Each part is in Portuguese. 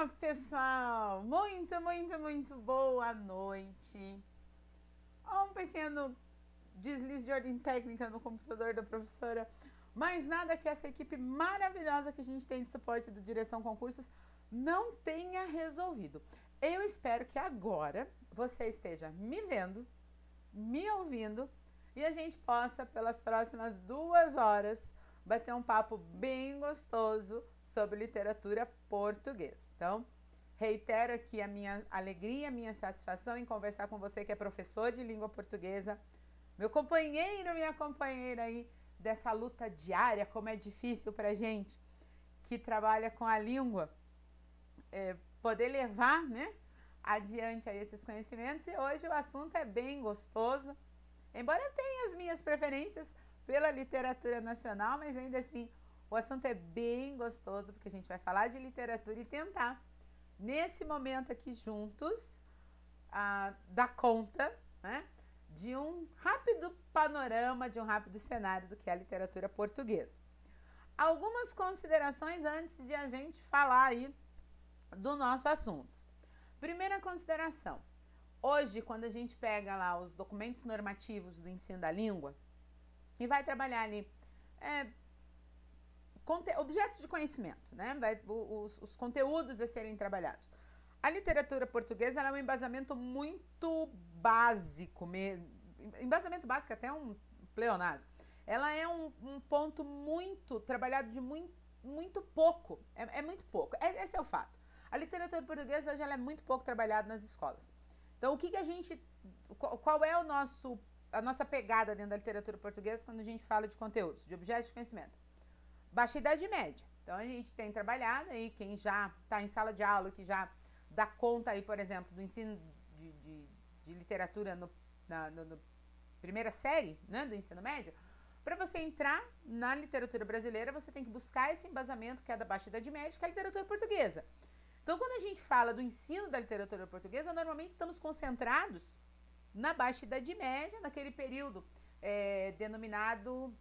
Olá, ah, pessoal! Muito, muito, muito boa noite! Um pequeno deslize de ordem técnica no computador da professora, mas nada que essa equipe maravilhosa que a gente tem de suporte do Direção Concursos não tenha resolvido. Eu espero que agora você esteja me vendo, me ouvindo e a gente possa, pelas próximas duas horas, bater um papo bem gostoso sobre literatura portuguesa. Então, reitero aqui a minha alegria, a minha satisfação em conversar com você que é professor de língua portuguesa, meu companheiro, minha companheira aí dessa luta diária, como é difícil para gente que trabalha com a língua é, poder levar, né? adiante aí esses conhecimentos e hoje o assunto é bem gostoso. Embora eu tenha as minhas preferências, pela literatura nacional, mas ainda assim o assunto é bem gostoso, porque a gente vai falar de literatura e tentar, nesse momento aqui juntos, ah, dar conta né, de um rápido panorama, de um rápido cenário do que é a literatura portuguesa. Algumas considerações antes de a gente falar aí do nosso assunto. Primeira consideração: hoje, quando a gente pega lá os documentos normativos do ensino da língua, e vai trabalhar ali é, objetos de conhecimento, né? Vai, os, os, conteúdos a serem trabalhados. A literatura portuguesa é um embasamento muito básico, mesmo, embasamento básico é até um pleonasmo. Ela é um, um ponto muito trabalhado de muito, muito pouco, é, é muito pouco. É, esse é o fato. A literatura portuguesa hoje é muito pouco trabalhada nas escolas. Então, o que, que a gente, qual, qual é o nosso a nossa pegada dentro da literatura portuguesa quando a gente fala de conteúdos, de objetos de conhecimento. Baixa Idade Média. Então a gente tem trabalhado aí, quem já está em sala de aula, que já dá conta aí, por exemplo, do ensino de, de, de literatura no, na no, no primeira série né, do ensino médio, para você entrar na literatura brasileira, você tem que buscar esse embasamento que é da Baixa Idade Média, que é a literatura portuguesa. Então, quando a gente fala do ensino da literatura portuguesa, normalmente estamos concentrados na Baixa Idade Média, naquele período é, denominado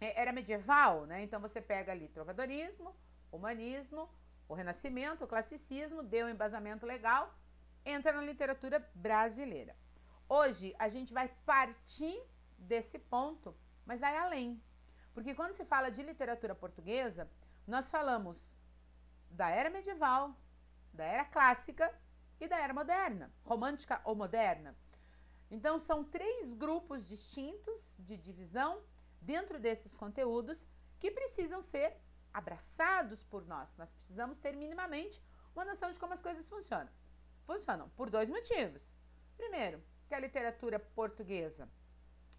é, era medieval, né? Então você pega ali trovadorismo, humanismo, o Renascimento, o classicismo, deu um embasamento legal, entra na literatura brasileira. Hoje a gente vai partir desse ponto, mas vai além. Porque quando se fala de literatura portuguesa, nós falamos da era medieval, da era clássica e da era moderna, romântica ou moderna. Então, são três grupos distintos de divisão dentro desses conteúdos que precisam ser abraçados por nós. Nós precisamos ter minimamente uma noção de como as coisas funcionam. Funcionam por dois motivos. Primeiro, que a literatura portuguesa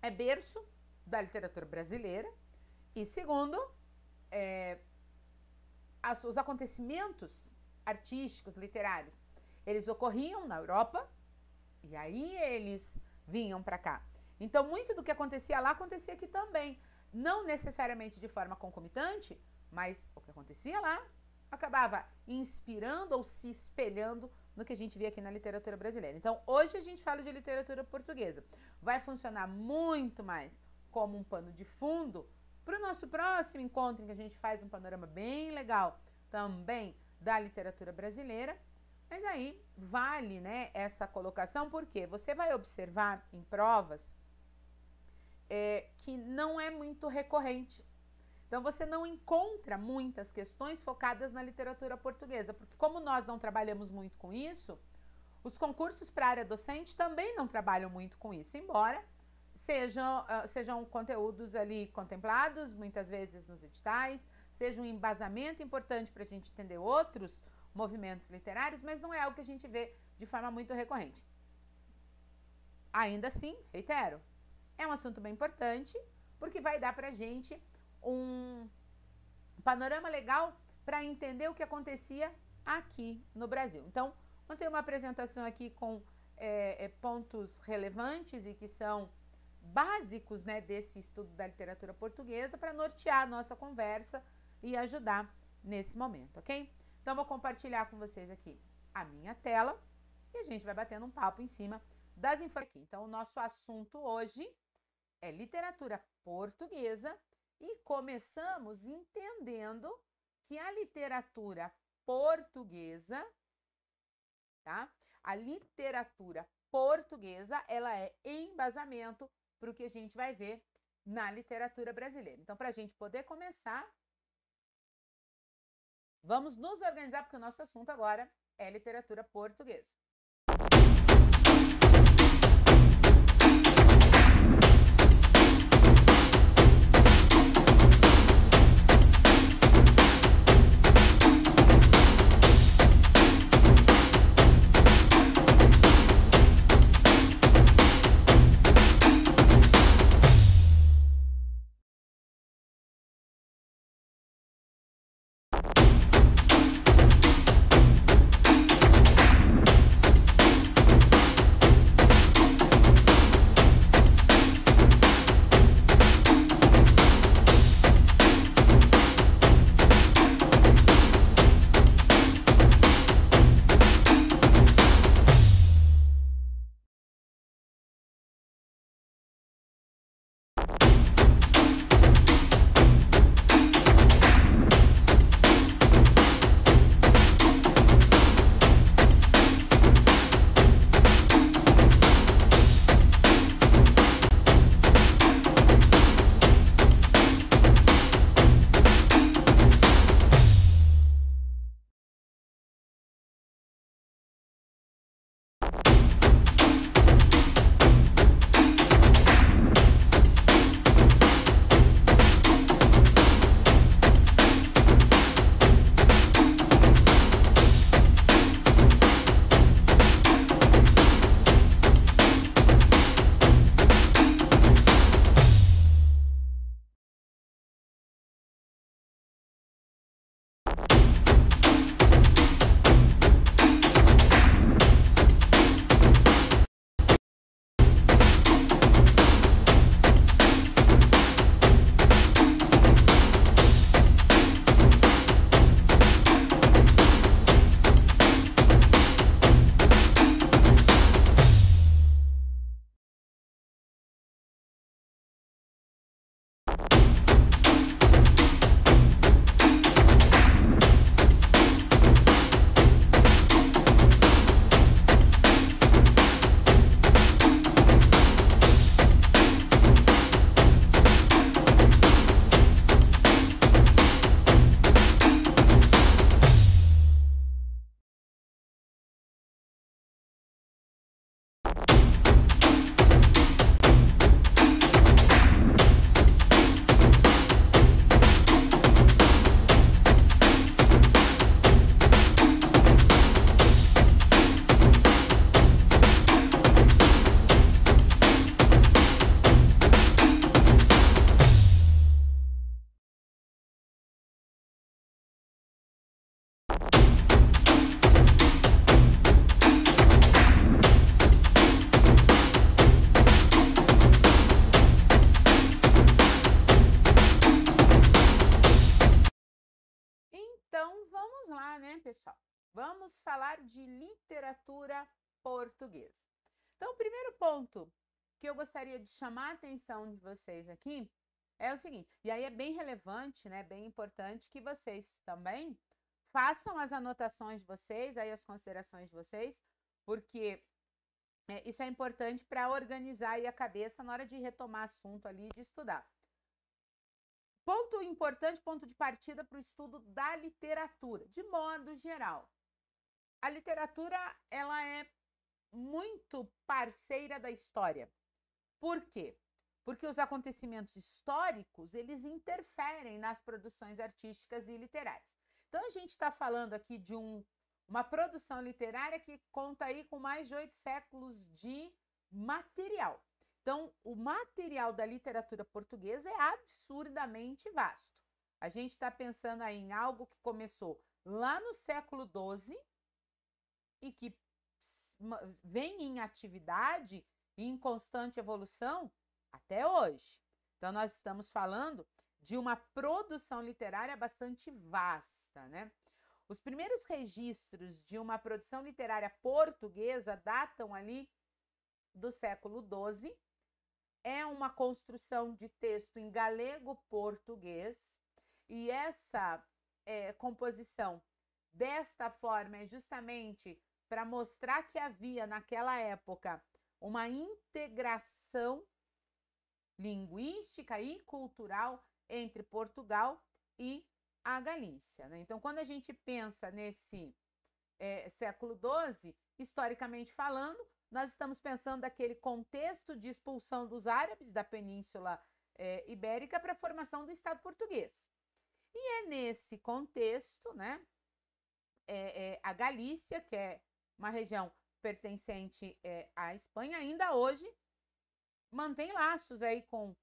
é berço da literatura brasileira. E segundo, é, as, os acontecimentos artísticos, literários, eles ocorriam na Europa e aí eles vinham para cá. Então, muito do que acontecia lá acontecia aqui também. Não necessariamente de forma concomitante, mas o que acontecia lá acabava inspirando ou se espelhando no que a gente via aqui na literatura brasileira. Então, hoje a gente fala de literatura portuguesa. Vai funcionar muito mais como um pano de fundo para o nosso próximo encontro, em que a gente faz um panorama bem legal também da literatura brasileira mas aí vale, né, essa colocação porque você vai observar em provas é, que não é muito recorrente. Então você não encontra muitas questões focadas na literatura portuguesa, porque como nós não trabalhamos muito com isso, os concursos para a área docente também não trabalham muito com isso, embora sejam, uh, sejam conteúdos ali contemplados, muitas vezes nos editais, seja um embasamento importante para a gente entender outros movimentos literários, mas não é algo que a gente vê de forma muito recorrente. Ainda assim, reitero, é um assunto bem importante, porque vai dar para a gente um panorama legal para entender o que acontecia aqui no Brasil. Então, ontem uma apresentação aqui com é, pontos relevantes e que são básicos né, desse estudo da literatura portuguesa para nortear a nossa conversa e ajudar nesse momento, ok? Então, vou compartilhar com vocês aqui a minha tela e a gente vai batendo um papo em cima das informações. Então, o nosso assunto hoje é literatura portuguesa e começamos entendendo que a literatura portuguesa, tá? A literatura portuguesa, ela é embasamento para o que a gente vai ver na literatura brasileira. Então, para a gente poder começar, Vamos nos organizar, porque o nosso assunto agora é literatura portuguesa. vamos falar de literatura portuguesa. Então, o primeiro ponto que eu gostaria de chamar a atenção de vocês aqui é o seguinte, e aí é bem relevante, né, bem importante que vocês também façam as anotações de vocês, aí as considerações de vocês, porque é, isso é importante para organizar aí a cabeça na hora de retomar assunto ali de estudar. Ponto importante, ponto de partida para o estudo da literatura, de modo geral a literatura ela é muito parceira da história. Por quê? Porque os acontecimentos históricos eles interferem nas produções artísticas e literárias. Então a gente está falando aqui de um, uma produção literária que conta aí com mais de oito séculos de material. Então o material da literatura portuguesa é absurdamente vasto. A gente está pensando aí em algo que começou lá no século XII e que vem em atividade e em constante evolução até hoje. Então, nós estamos falando de uma produção literária bastante vasta, né? Os primeiros registros de uma produção literária portuguesa datam ali do século XII. É uma construção de texto em galego-português e essa é, composição desta forma é justamente para mostrar que havia naquela época uma integração linguística e cultural entre Portugal e a Galícia. Né? Então, quando a gente pensa nesse é, século XII, historicamente falando, nós estamos pensando daquele contexto de expulsão dos árabes da Península é, Ibérica para a formação do Estado português. E é nesse contexto, né, é, é, a Galícia, que é uma região pertencente é, à Espanha, ainda hoje mantém laços aí com,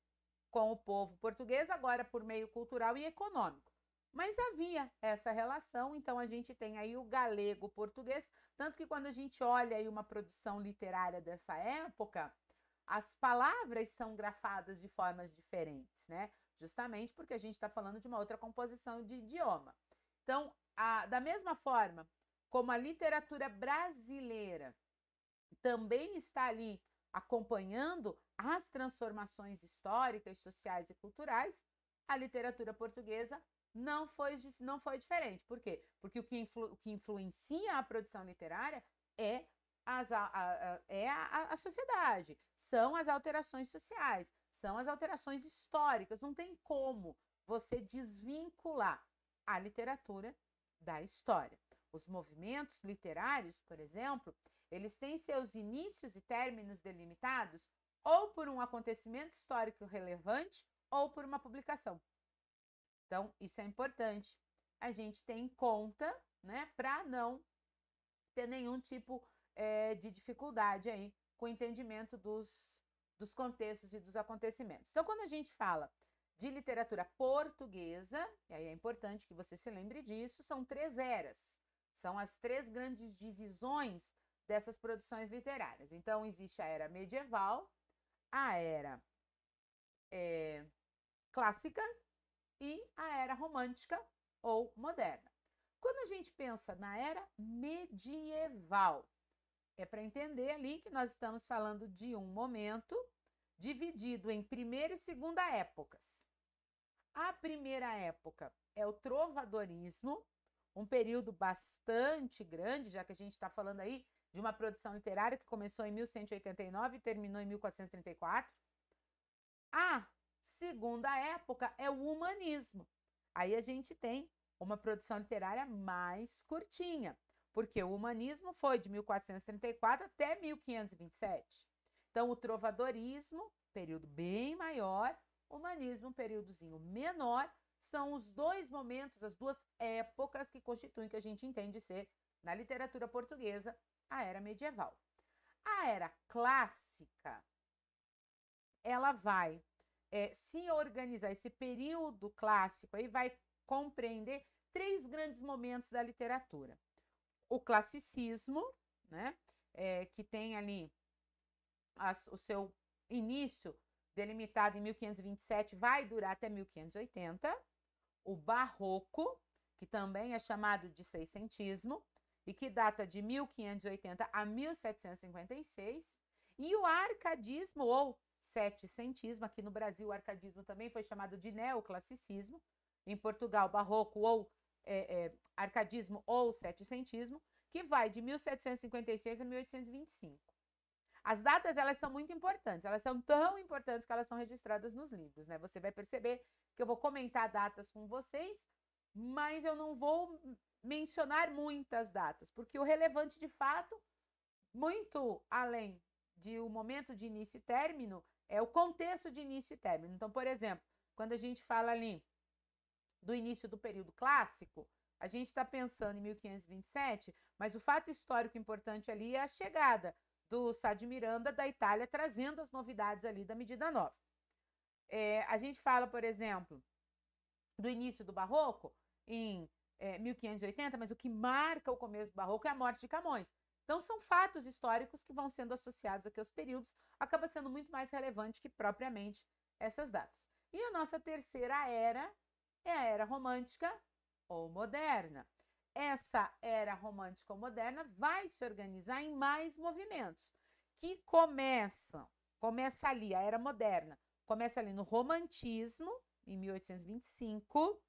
com o povo português, agora por meio cultural e econômico. Mas havia essa relação, então a gente tem aí o galego português, tanto que quando a gente olha aí uma produção literária dessa época, as palavras são grafadas de formas diferentes, né? Justamente porque a gente está falando de uma outra composição de idioma. Então, a, da mesma forma como a literatura brasileira também está ali acompanhando as transformações históricas, sociais e culturais, a literatura portuguesa não foi, não foi diferente. Por quê? Porque o que, influ, o que influencia a produção literária é, as, a, a, é a, a sociedade, são as alterações sociais, são as alterações históricas. Não tem como você desvincular a literatura da história. Os movimentos literários, por exemplo, eles têm seus inícios e términos delimitados ou por um acontecimento histórico relevante ou por uma publicação. Então, isso é importante. A gente tem em conta, né, para não ter nenhum tipo é, de dificuldade aí com o entendimento dos, dos contextos e dos acontecimentos. Então, quando a gente fala de literatura portuguesa, e aí é importante que você se lembre disso, são três eras. São as três grandes divisões dessas produções literárias. Então, existe a era medieval, a era é, clássica e a era romântica ou moderna. Quando a gente pensa na era medieval, é para entender ali que nós estamos falando de um momento dividido em primeira e segunda épocas. A primeira época é o trovadorismo, um período bastante grande, já que a gente está falando aí de uma produção literária que começou em 1189 e terminou em 1434. A segunda época é o humanismo. Aí a gente tem uma produção literária mais curtinha, porque o humanismo foi de 1434 até 1527. Então, o trovadorismo, período bem maior, humanismo, um períodozinho menor, são os dois momentos, as duas épocas que constituem que a gente entende ser, na literatura portuguesa, a era medieval. A era clássica, ela vai é, se organizar, esse período clássico aí vai compreender três grandes momentos da literatura. O classicismo, né, é, que tem ali as, o seu início delimitado em 1527, vai durar até 1580 o barroco, que também é chamado de seiscentismo, e que data de 1580 a 1756, e o arcadismo ou setecentismo, aqui no Brasil o arcadismo também foi chamado de neoclassicismo, em Portugal barroco ou é, é, arcadismo ou setecentismo, que vai de 1756 a 1825. As datas, elas são muito importantes, elas são tão importantes que elas são registradas nos livros, né? Você vai perceber que eu vou comentar datas com vocês, mas eu não vou mencionar muitas datas, porque o relevante de fato, muito além de o um momento de início e término, é o contexto de início e término. Então, por exemplo, quando a gente fala ali do início do período clássico, a gente está pensando em 1527, mas o fato histórico importante ali é a chegada do Sá Miranda, da Itália, trazendo as novidades ali da medida nova. É, a gente fala, por exemplo, do início do Barroco, em é, 1580, mas o que marca o começo do Barroco é a morte de Camões. Então, são fatos históricos que vão sendo associados aqui aos períodos, acaba sendo muito mais relevante que propriamente essas datas. E a nossa terceira era é a era romântica ou moderna essa era romântica moderna vai se organizar em mais movimentos que começam, começa ali a era moderna, começa ali no romantismo em 1825,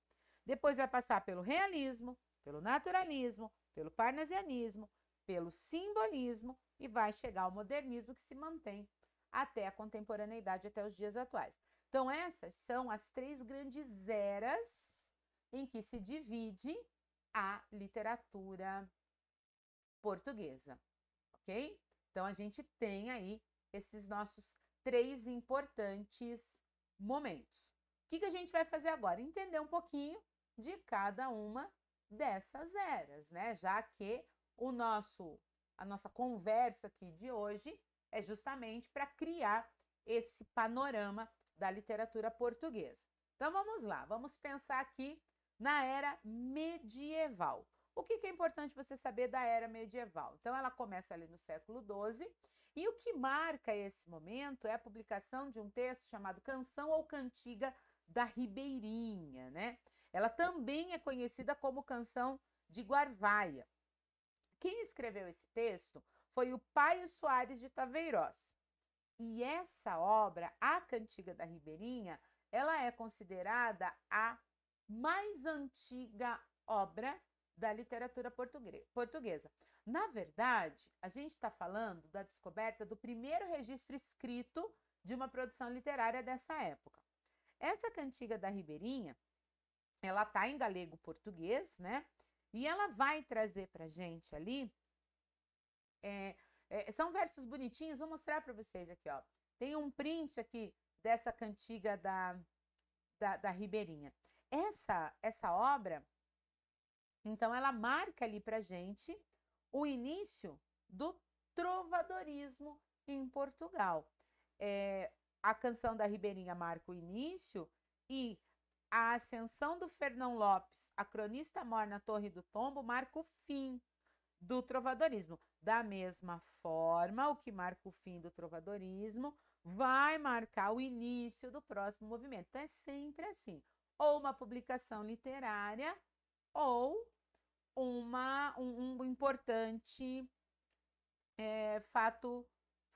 depois vai passar pelo realismo, pelo naturalismo, pelo parnasianismo, pelo simbolismo e vai chegar ao modernismo que se mantém até a contemporaneidade, até os dias atuais. Então, essas são as três grandes eras em que se divide à literatura portuguesa, ok? Então a gente tem aí esses nossos três importantes momentos. O que, que a gente vai fazer agora? Entender um pouquinho de cada uma dessas eras, né? Já que o nosso a nossa conversa aqui de hoje é justamente para criar esse panorama da literatura portuguesa. Então vamos lá, vamos pensar aqui na era medieval. O que, que, é importante você saber da era medieval? Então, ela começa ali no século XII, e o que marca esse momento é a publicação de um texto chamado Canção ou Cantiga da Ribeirinha, né? Ela também é conhecida como Canção de Guarvaia. Quem escreveu esse texto foi o Paio Soares de Taveiroz. E essa obra, A Cantiga da Ribeirinha, ela é considerada a mais antiga obra da literatura portuguesa. Na verdade, a gente está falando da descoberta do primeiro registro escrito de uma produção literária dessa época. Essa cantiga da Ribeirinha, ela tá em galego-português, né? E ela vai trazer para gente ali. É, é, são versos bonitinhos, vou mostrar para vocês aqui, ó. Tem um print aqui dessa cantiga da, da, da Ribeirinha. Essa, essa obra, então, ela marca ali para gente o início do trovadorismo em Portugal. É, a canção da Ribeirinha marca o início e a ascensão do Fernão Lopes, a cronista mor na Torre do Tombo, marca o fim do trovadorismo. Da mesma forma, o que marca o fim do trovadorismo vai marcar o início do próximo movimento. Então é sempre assim ou uma publicação literária ou uma, um, um importante é, fato,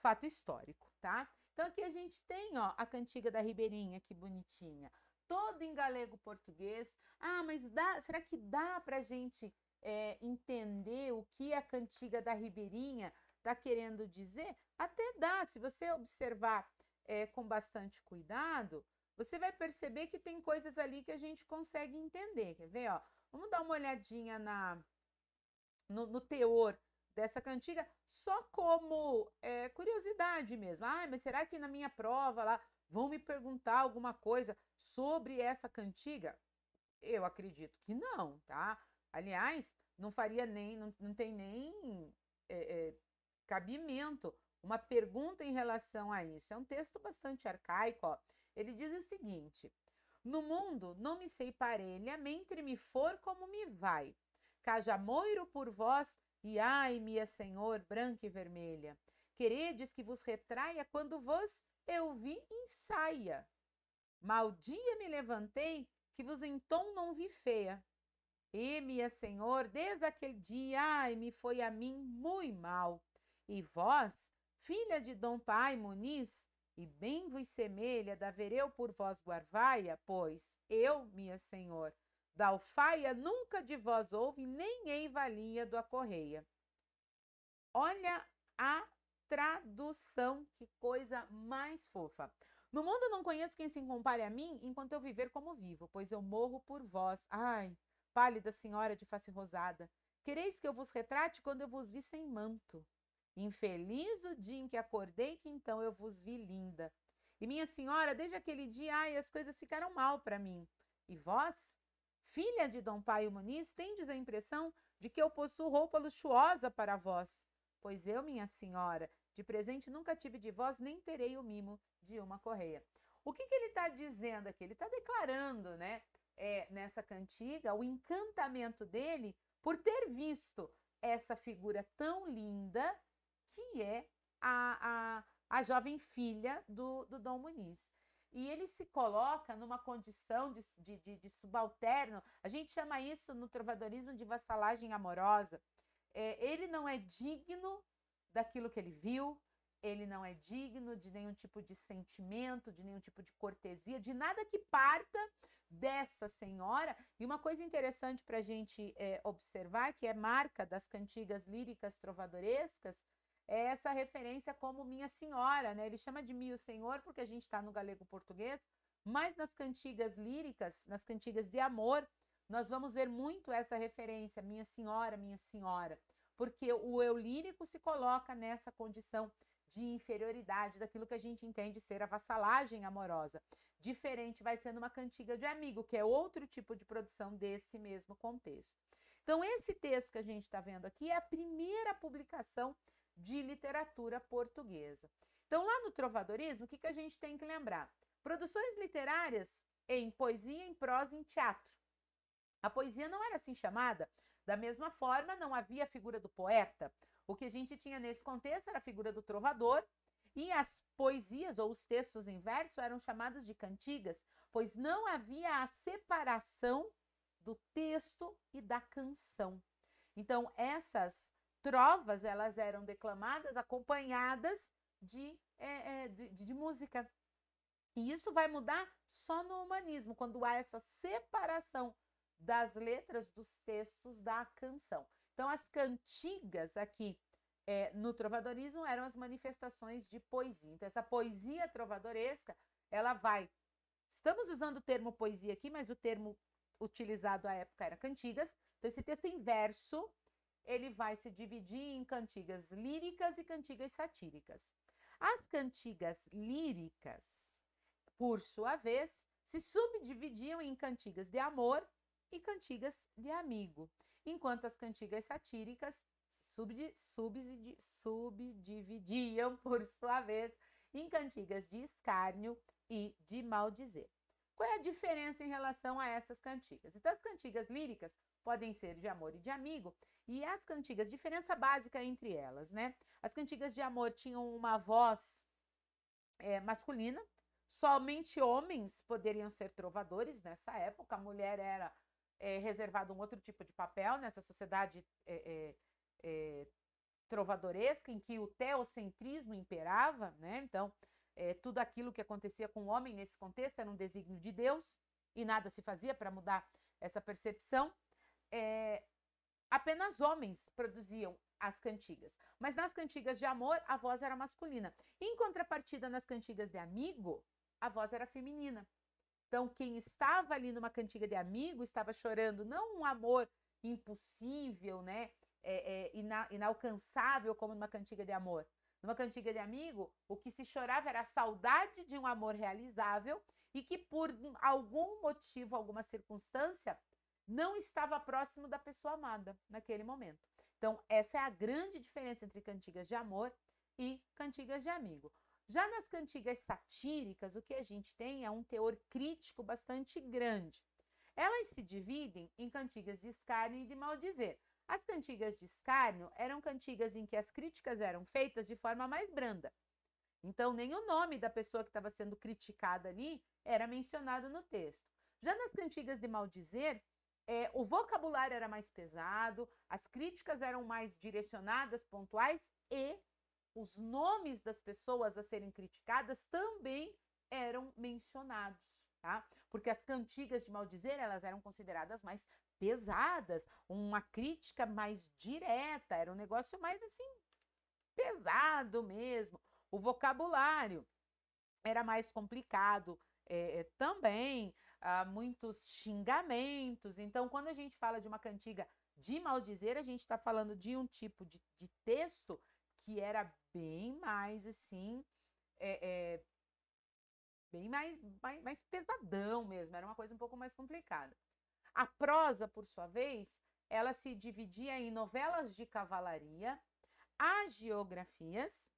fato histórico, tá? Então aqui a gente tem ó, a cantiga da Ribeirinha, que bonitinha, toda em galego português. Ah, mas dá, será que dá para a gente é, entender o que a cantiga da Ribeirinha está querendo dizer? Até dá, se você observar é, com bastante cuidado, você vai perceber que tem coisas ali que a gente consegue entender. Quer ver? Ó? Vamos dar uma olhadinha na no, no teor dessa cantiga, só como é, curiosidade mesmo. Ah, mas será que na minha prova lá vão me perguntar alguma coisa sobre essa cantiga? Eu acredito que não, tá? Aliás, não faria nem, não, não tem nem é, é, cabimento uma pergunta em relação a isso. É um texto bastante arcaico, ó. Ele diz o seguinte: No mundo não me sei parelha, mentre me for como me vai. Caja moiro por vós, e ai, minha senhor, branca e vermelha. Queredes que vos retraia quando vos eu vi saia. Mal dia me levantei, que vos em tom não vi feia. E, minha senhor, desde aquele dia, ai, me foi a mim muito mal. E vós, filha de Dom Pai Muniz, e bem vos semelha, daverei eu por vós guarvaia, pois eu, minha senhor, da alfaia nunca de vós houve, nem em valia do a correia. Olha a tradução, que coisa mais fofa. No mundo não conheço quem se compare a mim, enquanto eu viver como vivo, pois eu morro por vós. Ai, pálida senhora de face rosada, quereis que eu vos retrate quando eu vos vi sem manto. Infeliz o dia em que acordei, que então eu vos vi linda. E minha senhora, desde aquele dia, ai, as coisas ficaram mal para mim. E vós, filha de Dom Paio Muniz, tendes a impressão de que eu possuo roupa luxuosa para vós. Pois eu, minha senhora, de presente nunca tive de vós, nem terei o mimo de uma correia. O que, que ele está dizendo aqui? Ele está declarando, né, é, nessa cantiga, o encantamento dele por ter visto essa figura tão linda que é a, a, a jovem filha do, do Dom Muniz. E ele se coloca numa condição de, de, de, de subalterno. A gente chama isso no trovadorismo de vassalagem amorosa. É, ele não é digno daquilo que ele viu, ele não é digno de nenhum tipo de sentimento, de nenhum tipo de cortesia, de nada que parta dessa senhora. E uma coisa interessante para a gente é, observar, que é marca das cantigas líricas trovadorescas, é essa referência como Minha Senhora, né? Ele chama de Mio Senhor porque a gente está no galego português, mas nas cantigas líricas, nas cantigas de amor, nós vamos ver muito essa referência, Minha Senhora, Minha Senhora, porque o eu lírico se coloca nessa condição de inferioridade, daquilo que a gente entende ser a vassalagem amorosa. Diferente vai sendo uma cantiga de amigo, que é outro tipo de produção desse mesmo contexto. Então, esse texto que a gente está vendo aqui é a primeira publicação de literatura portuguesa. Então, lá no trovadorismo, o que, que a gente tem que lembrar? Produções literárias em poesia, em prosa, em teatro. A poesia não era assim chamada. Da mesma forma, não havia a figura do poeta. O que a gente tinha nesse contexto era a figura do trovador, e as poesias ou os textos em verso eram chamados de cantigas, pois não havia a separação do texto e da canção. Então, essas trovas elas eram declamadas acompanhadas de, é, é, de, de música. E isso vai mudar só no humanismo, quando há essa separação das letras dos textos da canção. Então, as cantigas aqui é, no trovadorismo eram as manifestações de poesia. Então, essa poesia trovadoresca, ela vai. Estamos usando o termo poesia aqui, mas o termo utilizado à época era cantigas. Então, esse texto é em verso ele vai se dividir em cantigas líricas e cantigas satíricas. As cantigas líricas, por sua vez, se subdividiam em cantigas de amor e cantigas de amigo, enquanto as cantigas satíricas subdi, subdividiam, por sua vez, em cantigas de escárnio e de maldizer. Qual é a diferença em relação a essas cantigas? Então, as cantigas líricas podem ser de amor e de amigo, e as cantigas, diferença básica entre elas, né? As cantigas de amor tinham uma voz é, masculina, somente homens poderiam ser trovadores nessa época, a mulher era é, eh, reservado um outro tipo de papel nessa sociedade é, é, trovadoresca em que o teocentrismo imperava, né? Então, tudo aquilo que acontecia com o homem nesse contexto era um desígnio de Deus e nada se fazia para mudar essa percepção. Apenas homens produziam as cantigas, mas nas cantigas de amor a voz era masculina. Em contrapartida, nas cantigas de amigo, a voz era feminina. Então, quem estava ali numa cantiga de amigo estava chorando, não um amor impossível, né? É, é, ina inalcançável como numa cantiga de amor. Numa cantiga de amigo, o que se chorava era a saudade de um amor realizável e que, por algum motivo, alguma circunstância, não estava próximo da pessoa amada naquele momento. Então, essa é a grande diferença entre cantigas de amor e cantigas de amigo. Já nas cantigas satíricas, o que a gente tem é um teor crítico bastante grande. Elas se dividem em cantigas de escárnio e de maldizer. As cantigas de escárnio eram cantigas em que as críticas eram feitas de forma mais branda. Então, nem o nome da pessoa que estava sendo criticada ali era mencionado no texto. Já nas cantigas de maldizer, é, o vocabulário era mais pesado, as críticas eram mais direcionadas, pontuais e os nomes das pessoas a serem criticadas também eram mencionados, tá? Porque as cantigas de maldizer, elas eram consideradas mais pesadas, uma crítica mais direta, era um negócio mais assim pesado mesmo. O vocabulário era mais complicado é, é também ah, muitos xingamentos. Então, quando a gente fala de uma cantiga de maldizer, a gente está falando de um tipo de, de, texto que era bem mais assim. É, é, bem mais, mais, mais pesadão mesmo, era uma coisa um pouco mais complicada. A prosa, por sua vez, ela se dividia em novelas de cavalaria, agiografias,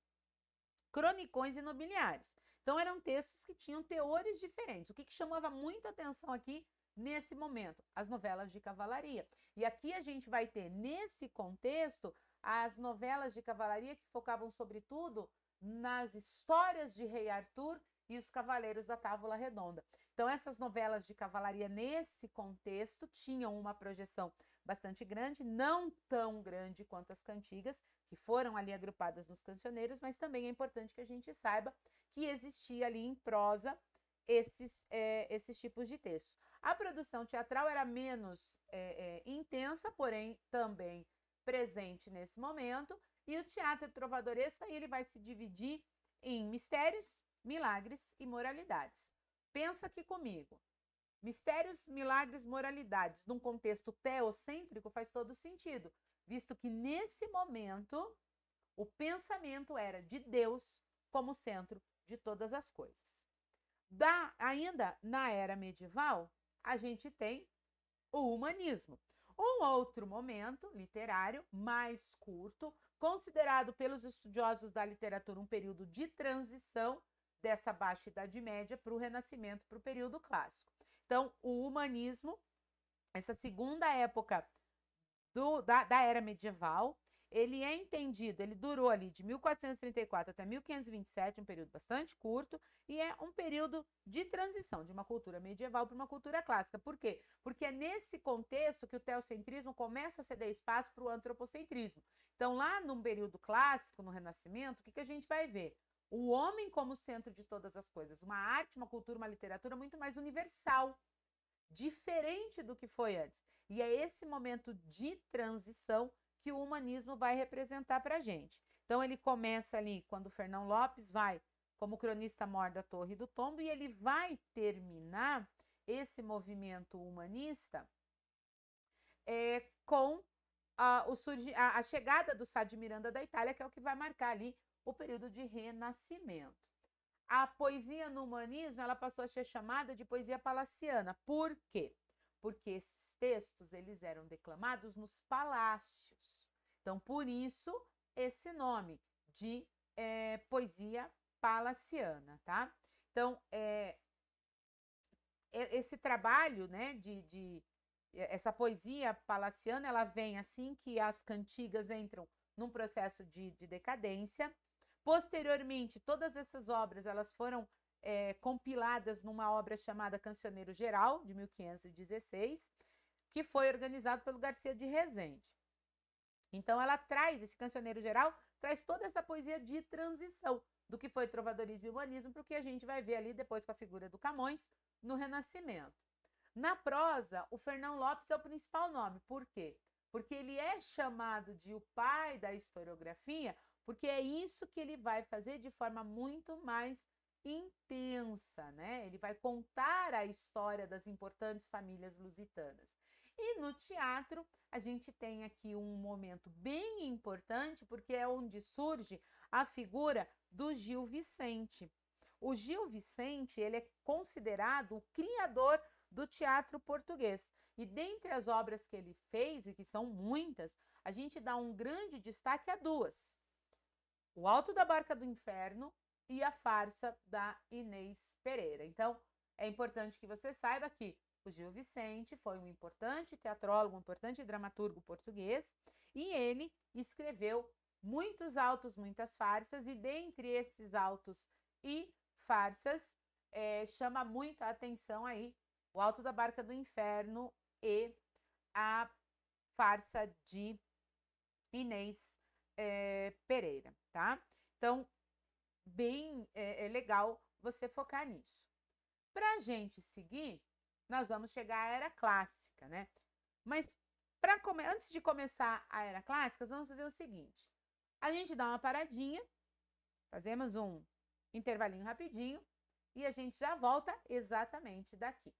cronicões e nobiliários. Então eram textos que tinham teores diferentes. O que, que chamava muita atenção aqui nesse momento? As novelas de cavalaria. E aqui a gente vai ter, nesse contexto, as novelas de cavalaria que focavam, sobretudo, nas histórias de Rei Arthur e os Cavaleiros da Távola Redonda. Então, essas novelas de cavalaria, nesse contexto, tinham uma projeção bastante grande, não tão grande quanto as cantigas, que foram ali agrupadas nos cancioneiros, mas também é importante que a gente saiba que existia ali em prosa esses, é, esses tipos de textos. A produção teatral era menos é, é, intensa, porém também presente nesse momento, e o teatro trovadoresco aí ele vai se dividir em mistérios, milagres e moralidades. Pensa aqui comigo. Mistérios, milagres, moralidades, num contexto teocêntrico, faz todo sentido, visto que nesse momento o pensamento era de Deus como centro de todas as coisas. Da, ainda na era medieval, a gente tem o humanismo. Um outro momento literário mais curto, considerado pelos estudiosos da literatura um período de transição dessa baixa Idade Média para o Renascimento, para o período clássico. Então, o humanismo, essa segunda época do, da, da era medieval. Ele é entendido, ele durou ali de 1434 até 1527, um período bastante curto, e é um período de transição de uma cultura medieval para uma cultura clássica. Por quê? Porque é nesse contexto que o teocentrismo começa a ceder espaço para o antropocentrismo. Então, lá num período clássico, no Renascimento, o que, que a gente vai ver? O homem como centro de todas as coisas, uma arte, uma cultura, uma literatura muito mais universal, diferente do que foi antes. E é esse momento de transição que o humanismo vai representar para a gente. Então ele começa ali quando o Fernão Lopes vai como cronista mor da Torre do Tombo e ele vai terminar esse movimento humanista é, com a, o, a, a chegada do Sá de Miranda da Itália, que é o que vai marcar ali o período de renascimento. A poesia no humanismo ela passou a ser chamada de poesia palaciana. Por quê? porque esses textos eles eram declamados nos palácios. Então, por isso esse nome de é, poesia palaciana, tá? Então, é, esse trabalho, né, de, de essa poesia palaciana, ela vem assim que as cantigas entram num processo de, de decadência. Posteriormente, todas essas obras elas foram é, compiladas numa obra chamada Cancioneiro Geral, de 1516, que foi organizado pelo Garcia de Rezende. Então ela traz, esse Cancioneiro Geral, traz toda essa poesia de transição do que foi trovadorismo e humanismo para o que a gente vai ver ali depois com a figura do Camões no Renascimento. Na prosa, o Fernão Lopes é o principal nome. Por quê? Porque ele é chamado de o pai da historiografia, porque é isso que ele vai fazer de forma muito mais intensa, né? Ele vai contar a história das importantes famílias lusitanas. E no teatro, a gente tem aqui um momento bem importante, porque é onde surge a figura do Gil Vicente. O Gil Vicente, ele é considerado o criador do teatro português. E dentre as obras que ele fez, e que são muitas, a gente dá um grande destaque a duas: O Alto da Barca do Inferno e a farsa da Inês Pereira. Então, é importante que você saiba que o Gil Vicente foi um importante teatrólogo, um importante dramaturgo português, e ele escreveu muitos autos, muitas farsas, e dentre esses autos e farsas, é, chama muito a atenção aí o Alto da Barca do Inferno e a farsa de Inês é, Pereira, tá? Então, bem é, é legal você focar nisso. Para a gente seguir, nós vamos chegar à era clássica, né? Mas pra, antes de começar a era clássica, vamos fazer o seguinte: a gente dá uma paradinha, fazemos um intervalinho rapidinho e a gente já volta exatamente daqui.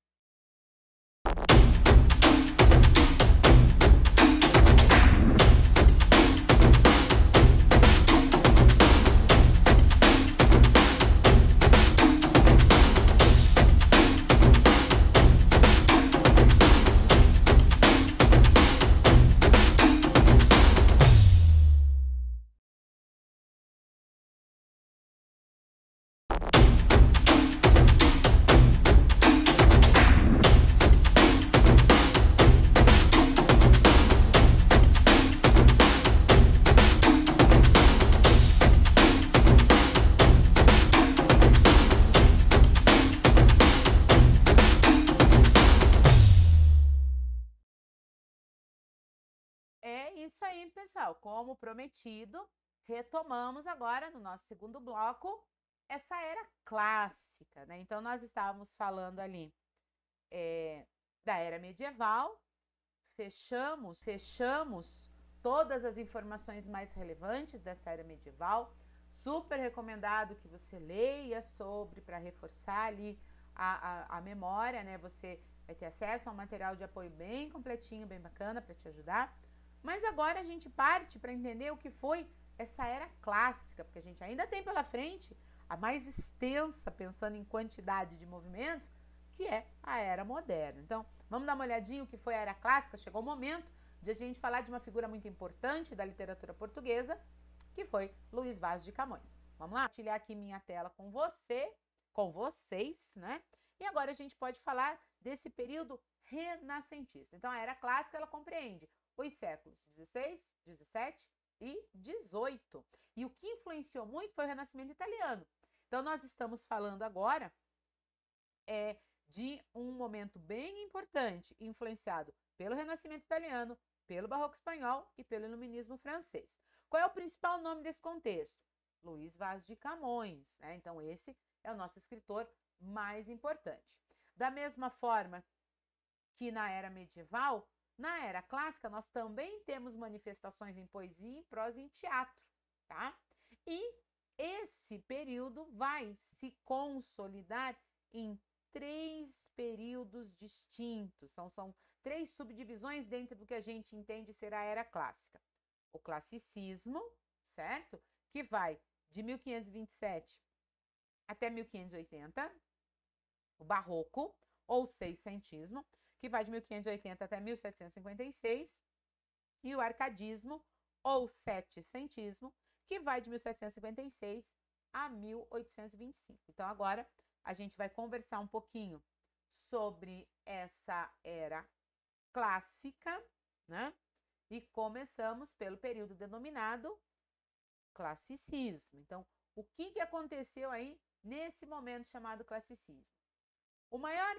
isso aí, pessoal. Como prometido, retomamos agora no nosso segundo bloco essa era clássica, né? Então nós estávamos falando ali é, da era medieval, fechamos, fechamos todas as informações mais relevantes dessa era medieval. Super recomendado que você leia sobre para reforçar ali a, a, a memória, né? Você vai ter acesso a um material de apoio bem completinho, bem bacana para te ajudar. Mas agora a gente parte para entender o que foi essa era clássica, porque a gente ainda tem pela frente a mais extensa, pensando em quantidade de movimentos, que é a era moderna. Então, vamos dar uma olhadinha o que foi a era clássica. Chegou o momento de a gente falar de uma figura muito importante da literatura portuguesa, que foi Luiz Vaz de Camões. Vamos lá? Compartilhar aqui minha tela com você, com vocês, né? E agora a gente pode falar desse período renascentista. Então, a era clássica ela compreende os séculos 16, 17 e 18. E o que influenciou muito foi o Renascimento italiano. Então nós estamos falando agora é de um momento bem importante, influenciado pelo Renascimento italiano, pelo Barroco espanhol e pelo Iluminismo francês. Qual é o principal nome desse contexto? Luiz Vaz de Camões. Né? Então, esse é o nosso escritor mais importante. Da mesma forma que na era medieval, na era clássica, nós também temos manifestações em poesia, em prosa e em teatro, tá? E esse período vai se consolidar em três períodos distintos. Então, são três subdivisões dentro do que a gente entende ser a era clássica. O classicismo, certo? Que vai de 1527 até 1580. O barroco, ou seiscentismo que vai de 1580 até 1756, e o arcadismo, ou setecentismo, que vai de 1756 a 1825. Então, agora a gente vai conversar um pouquinho sobre essa era clássica, né? E começamos pelo período denominado classicismo. Então, o que, que aconteceu aí nesse momento chamado classicismo? O maior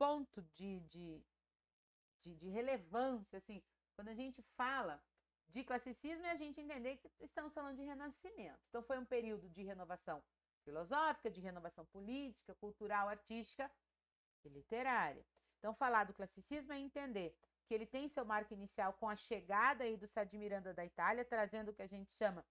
ponto de, de, de, de relevância, assim, quando a gente fala de classicismo é a gente entender que estamos falando de renascimento. Então, foi um período de renovação filosófica, de renovação política, cultural, artística e literária. Então, falar do classicismo é entender que ele tem seu marco inicial com a chegada aí do Sá Miranda da Itália, trazendo o que a gente chama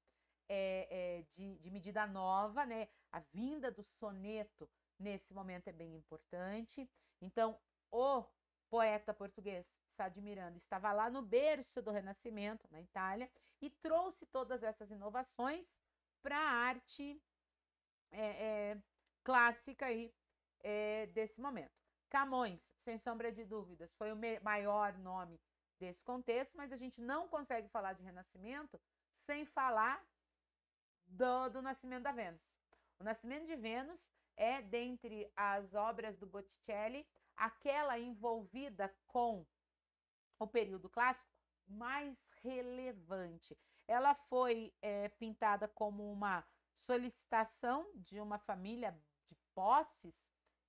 é, é, de, de medida nova, né? A vinda do soneto nesse momento é bem importante. Então, o poeta português Sade Miranda estava lá no berço do Renascimento, na Itália, e trouxe todas essas inovações para a arte é, é, clássica aí, é, desse momento. Camões, sem sombra de dúvidas, foi o maior nome desse contexto, mas a gente não consegue falar de Renascimento sem falar do, do nascimento da Vênus. O nascimento de Vênus é, dentre as obras do Botticelli, aquela envolvida com o período clássico mais relevante. Ela foi é, pintada como uma solicitação de uma família de posses,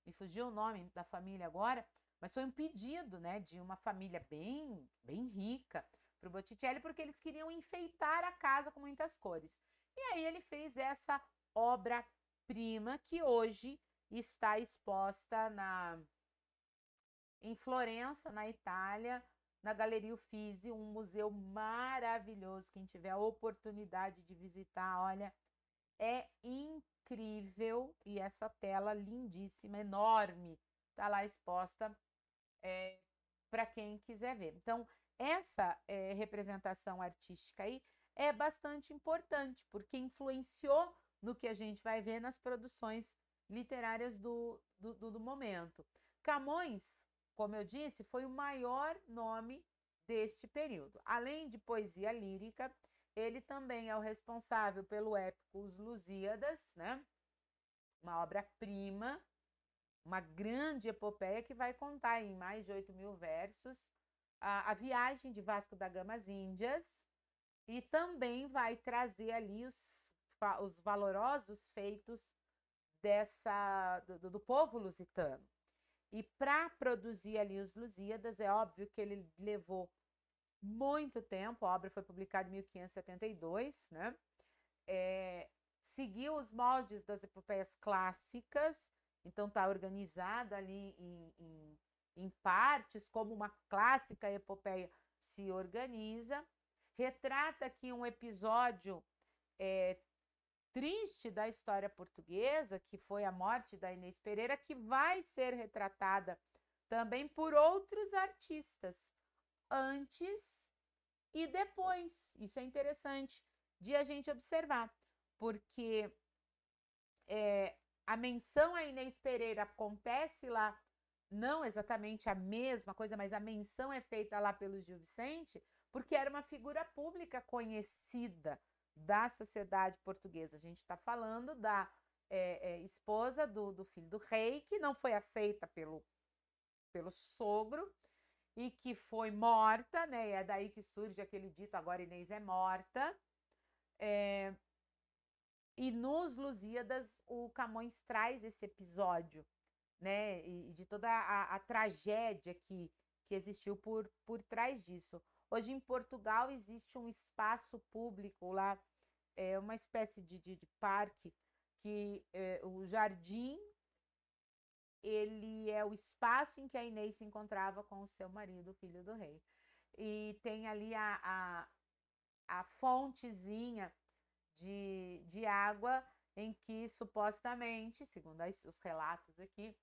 me fugiu o nome da família agora, mas foi um pedido né, de uma família bem, bem rica para o Botticelli, porque eles queriam enfeitar a casa com muitas cores. E aí ele fez essa obra prima que hoje está exposta na em Florença, na Itália, na Galeria Uffizi, um museu maravilhoso. Quem tiver a oportunidade de visitar, olha, é incrível. E essa tela lindíssima, enorme, está lá exposta é, para quem quiser ver. Então, essa é, representação artística aí é bastante importante, porque influenciou no que a gente vai ver nas produções literárias do, do, do, do momento. Camões, como eu disse, foi o maior nome deste período. Além de poesia lírica, ele também é o responsável pelo épico Os Lusíadas, né? uma obra-prima, uma grande epopeia que vai contar em mais de 8 mil versos a, a viagem de Vasco da Gama às Índias e também vai trazer ali os os valorosos feitos dessa do, do povo lusitano. E para produzir ali os Lusíadas, é óbvio que ele levou muito tempo, a obra foi publicada em 1572, né? É, seguiu os moldes das epopeias clássicas, então está organizada ali em, em, em partes, como uma clássica epopeia se organiza. Retrata aqui um episódio é, triste da história portuguesa, que foi a morte da Inês Pereira, que vai ser retratada também por outros artistas, antes e depois. Isso é interessante de a gente observar, porque é, a menção a Inês Pereira acontece lá, não exatamente a mesma coisa, mas a menção é feita lá pelo Gil Vicente, porque era uma figura pública conhecida da sociedade portuguesa. A gente está falando da é, é, esposa do, do filho do rei, que não foi aceita pelo, pelo sogro e que foi morta, né? E é daí que surge aquele dito: agora Inês é morta. É... E nos Lusíadas, o Camões traz esse episódio, né? E, de toda a, a tragédia que, que existiu por, por trás disso. Hoje em Portugal existe um espaço público lá, é uma espécie de, de, de parque, que é, o jardim ele é o espaço em que a Inês se encontrava com o seu marido, o filho do rei. E tem ali a, a, a fontezinha de, de água em que supostamente, segundo os relatos aqui,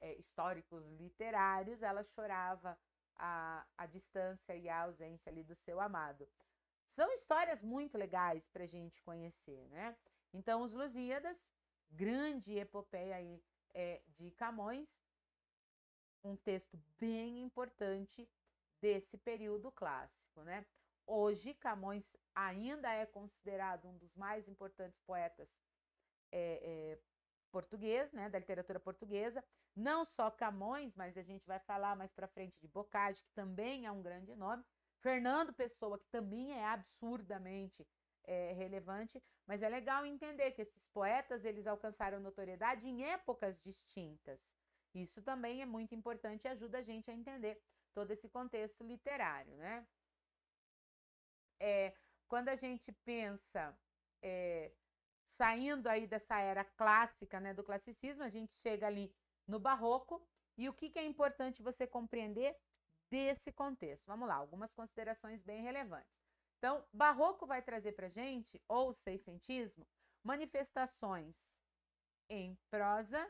é, históricos literários, ela chorava a, a distância e a ausência ali do seu amado. São histórias muito legais para a gente conhecer, né? Então, os Lusíadas, grande epopeia aí é, de Camões, um texto bem importante desse período clássico, né? Hoje, Camões ainda é considerado um dos mais importantes poetas é, é, português, né, da literatura portuguesa, não só Camões, mas a gente vai falar mais para frente de Bocage, que também é um grande nome, Fernando Pessoa, que também é absurdamente é, relevante, mas é legal entender que esses poetas eles alcançaram notoriedade em épocas distintas. Isso também é muito importante e ajuda a gente a entender todo esse contexto literário, né? É, quando a gente pensa é, saindo aí dessa era clássica, né, do classicismo, a gente chega ali no Barroco e o que, que é importante você compreender desse contexto. Vamos lá, algumas considerações bem relevantes. Então, Barroco vai trazer para gente, ou seiscentismo, manifestações em prosa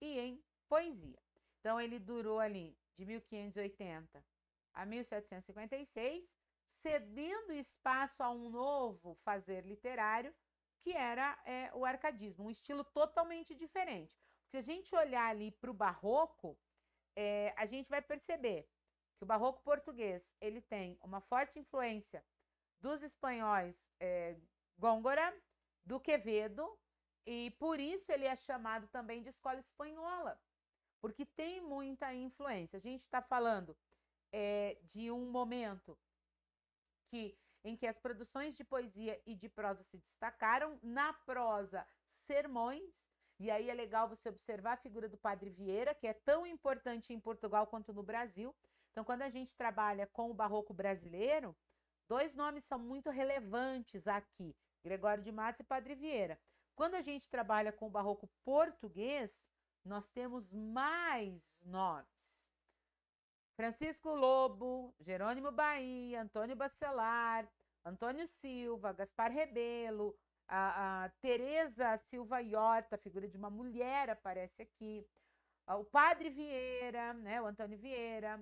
e em poesia. Então, ele durou ali de 1580 a 1756, cedendo espaço a um novo fazer literário, que era é, o arcadismo, um estilo totalmente diferente. Se a gente olhar ali para o barroco, é, a gente vai perceber que o barroco português ele tem uma forte influência dos espanhóis é, Góngora, do Quevedo, e por isso ele é chamado também de escola espanhola, porque tem muita influência. A gente está falando é, de um momento que em que as produções de poesia e de prosa se destacaram, na prosa, sermões, e aí é legal você observar a figura do Padre Vieira, que é tão importante em Portugal quanto no Brasil. Então, quando a gente trabalha com o barroco brasileiro, dois nomes são muito relevantes aqui: Gregório de Matos e Padre Vieira. Quando a gente trabalha com o barroco português, nós temos mais nomes. Francisco Lobo, Jerônimo Bahia, Antônio Bacelar, Antônio Silva, Gaspar Rebelo, a, a Tereza Silva Iorta, figura de uma mulher, aparece aqui, ah, o Padre Vieira, né, o Antônio Vieira,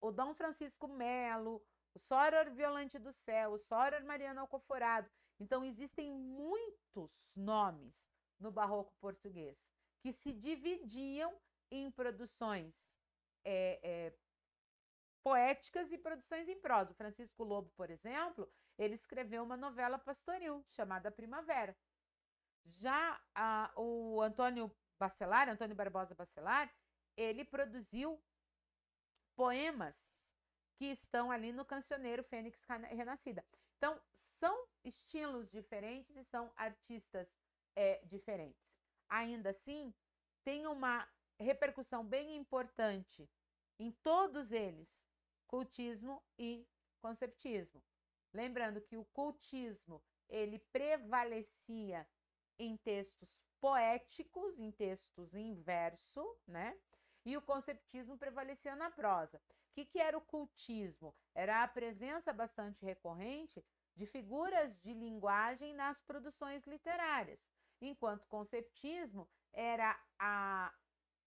o Dom Francisco Melo, o Soror Violante do Céu, o Soror Mariano Alcoforado. Então, existem muitos nomes no barroco português que se dividiam em produções é, é, poéticas e produções em prosa. O Francisco Lobo, por exemplo, ele escreveu uma novela pastoril chamada Primavera. Já a, o Antônio Bacelar, Antônio Barbosa Bacelar, ele produziu poemas que estão ali no cancioneiro Fênix Renascida. Então, são estilos diferentes e são artistas é, diferentes. Ainda assim, tem uma repercussão bem importante em todos eles: cultismo e conceptismo. Lembrando que o cultismo ele prevalecia em textos poéticos, em textos em verso, né? E o conceptismo prevalecia na prosa. O que, que era o cultismo? Era a presença bastante recorrente de figuras de linguagem nas produções literárias, enquanto conceptismo era a,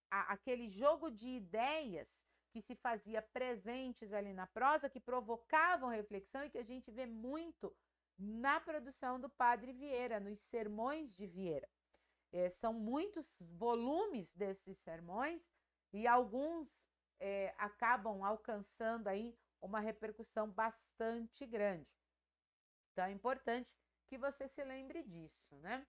a, aquele jogo de ideias que se fazia presentes ali na prosa, que provocavam reflexão e que a gente vê muito na produção do Padre Vieira, nos sermões de Vieira. É, são muitos volumes desses sermões e alguns é, acabam alcançando aí uma repercussão bastante grande. Então é importante que você se lembre disso, né?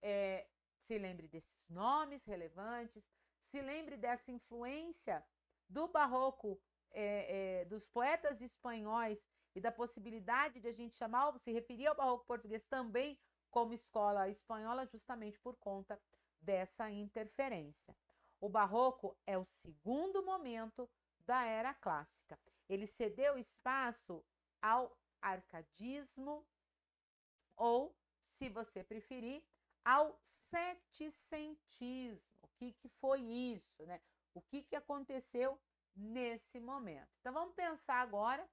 É, se lembre desses nomes relevantes, se lembre dessa influência do barroco, é, é, dos poetas espanhóis e da possibilidade de a gente chamar, se referir ao barroco português também como escola espanhola, justamente por conta dessa interferência. O barroco é o segundo momento da era clássica. Ele cedeu espaço ao arcadismo ou, se você preferir, ao seticentismo. O que, que foi isso, né? O que, que aconteceu nesse momento? Então vamos pensar agora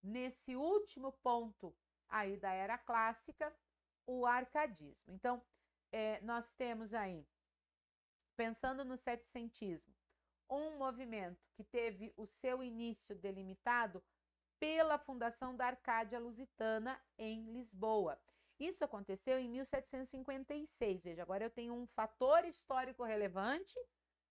nesse último ponto aí da era clássica, o arcadismo. Então é, nós temos aí, pensando no setecentismo, um movimento que teve o seu início delimitado pela fundação da Arcádia Lusitana em Lisboa. Isso aconteceu em 1756. Veja, agora eu tenho um fator histórico relevante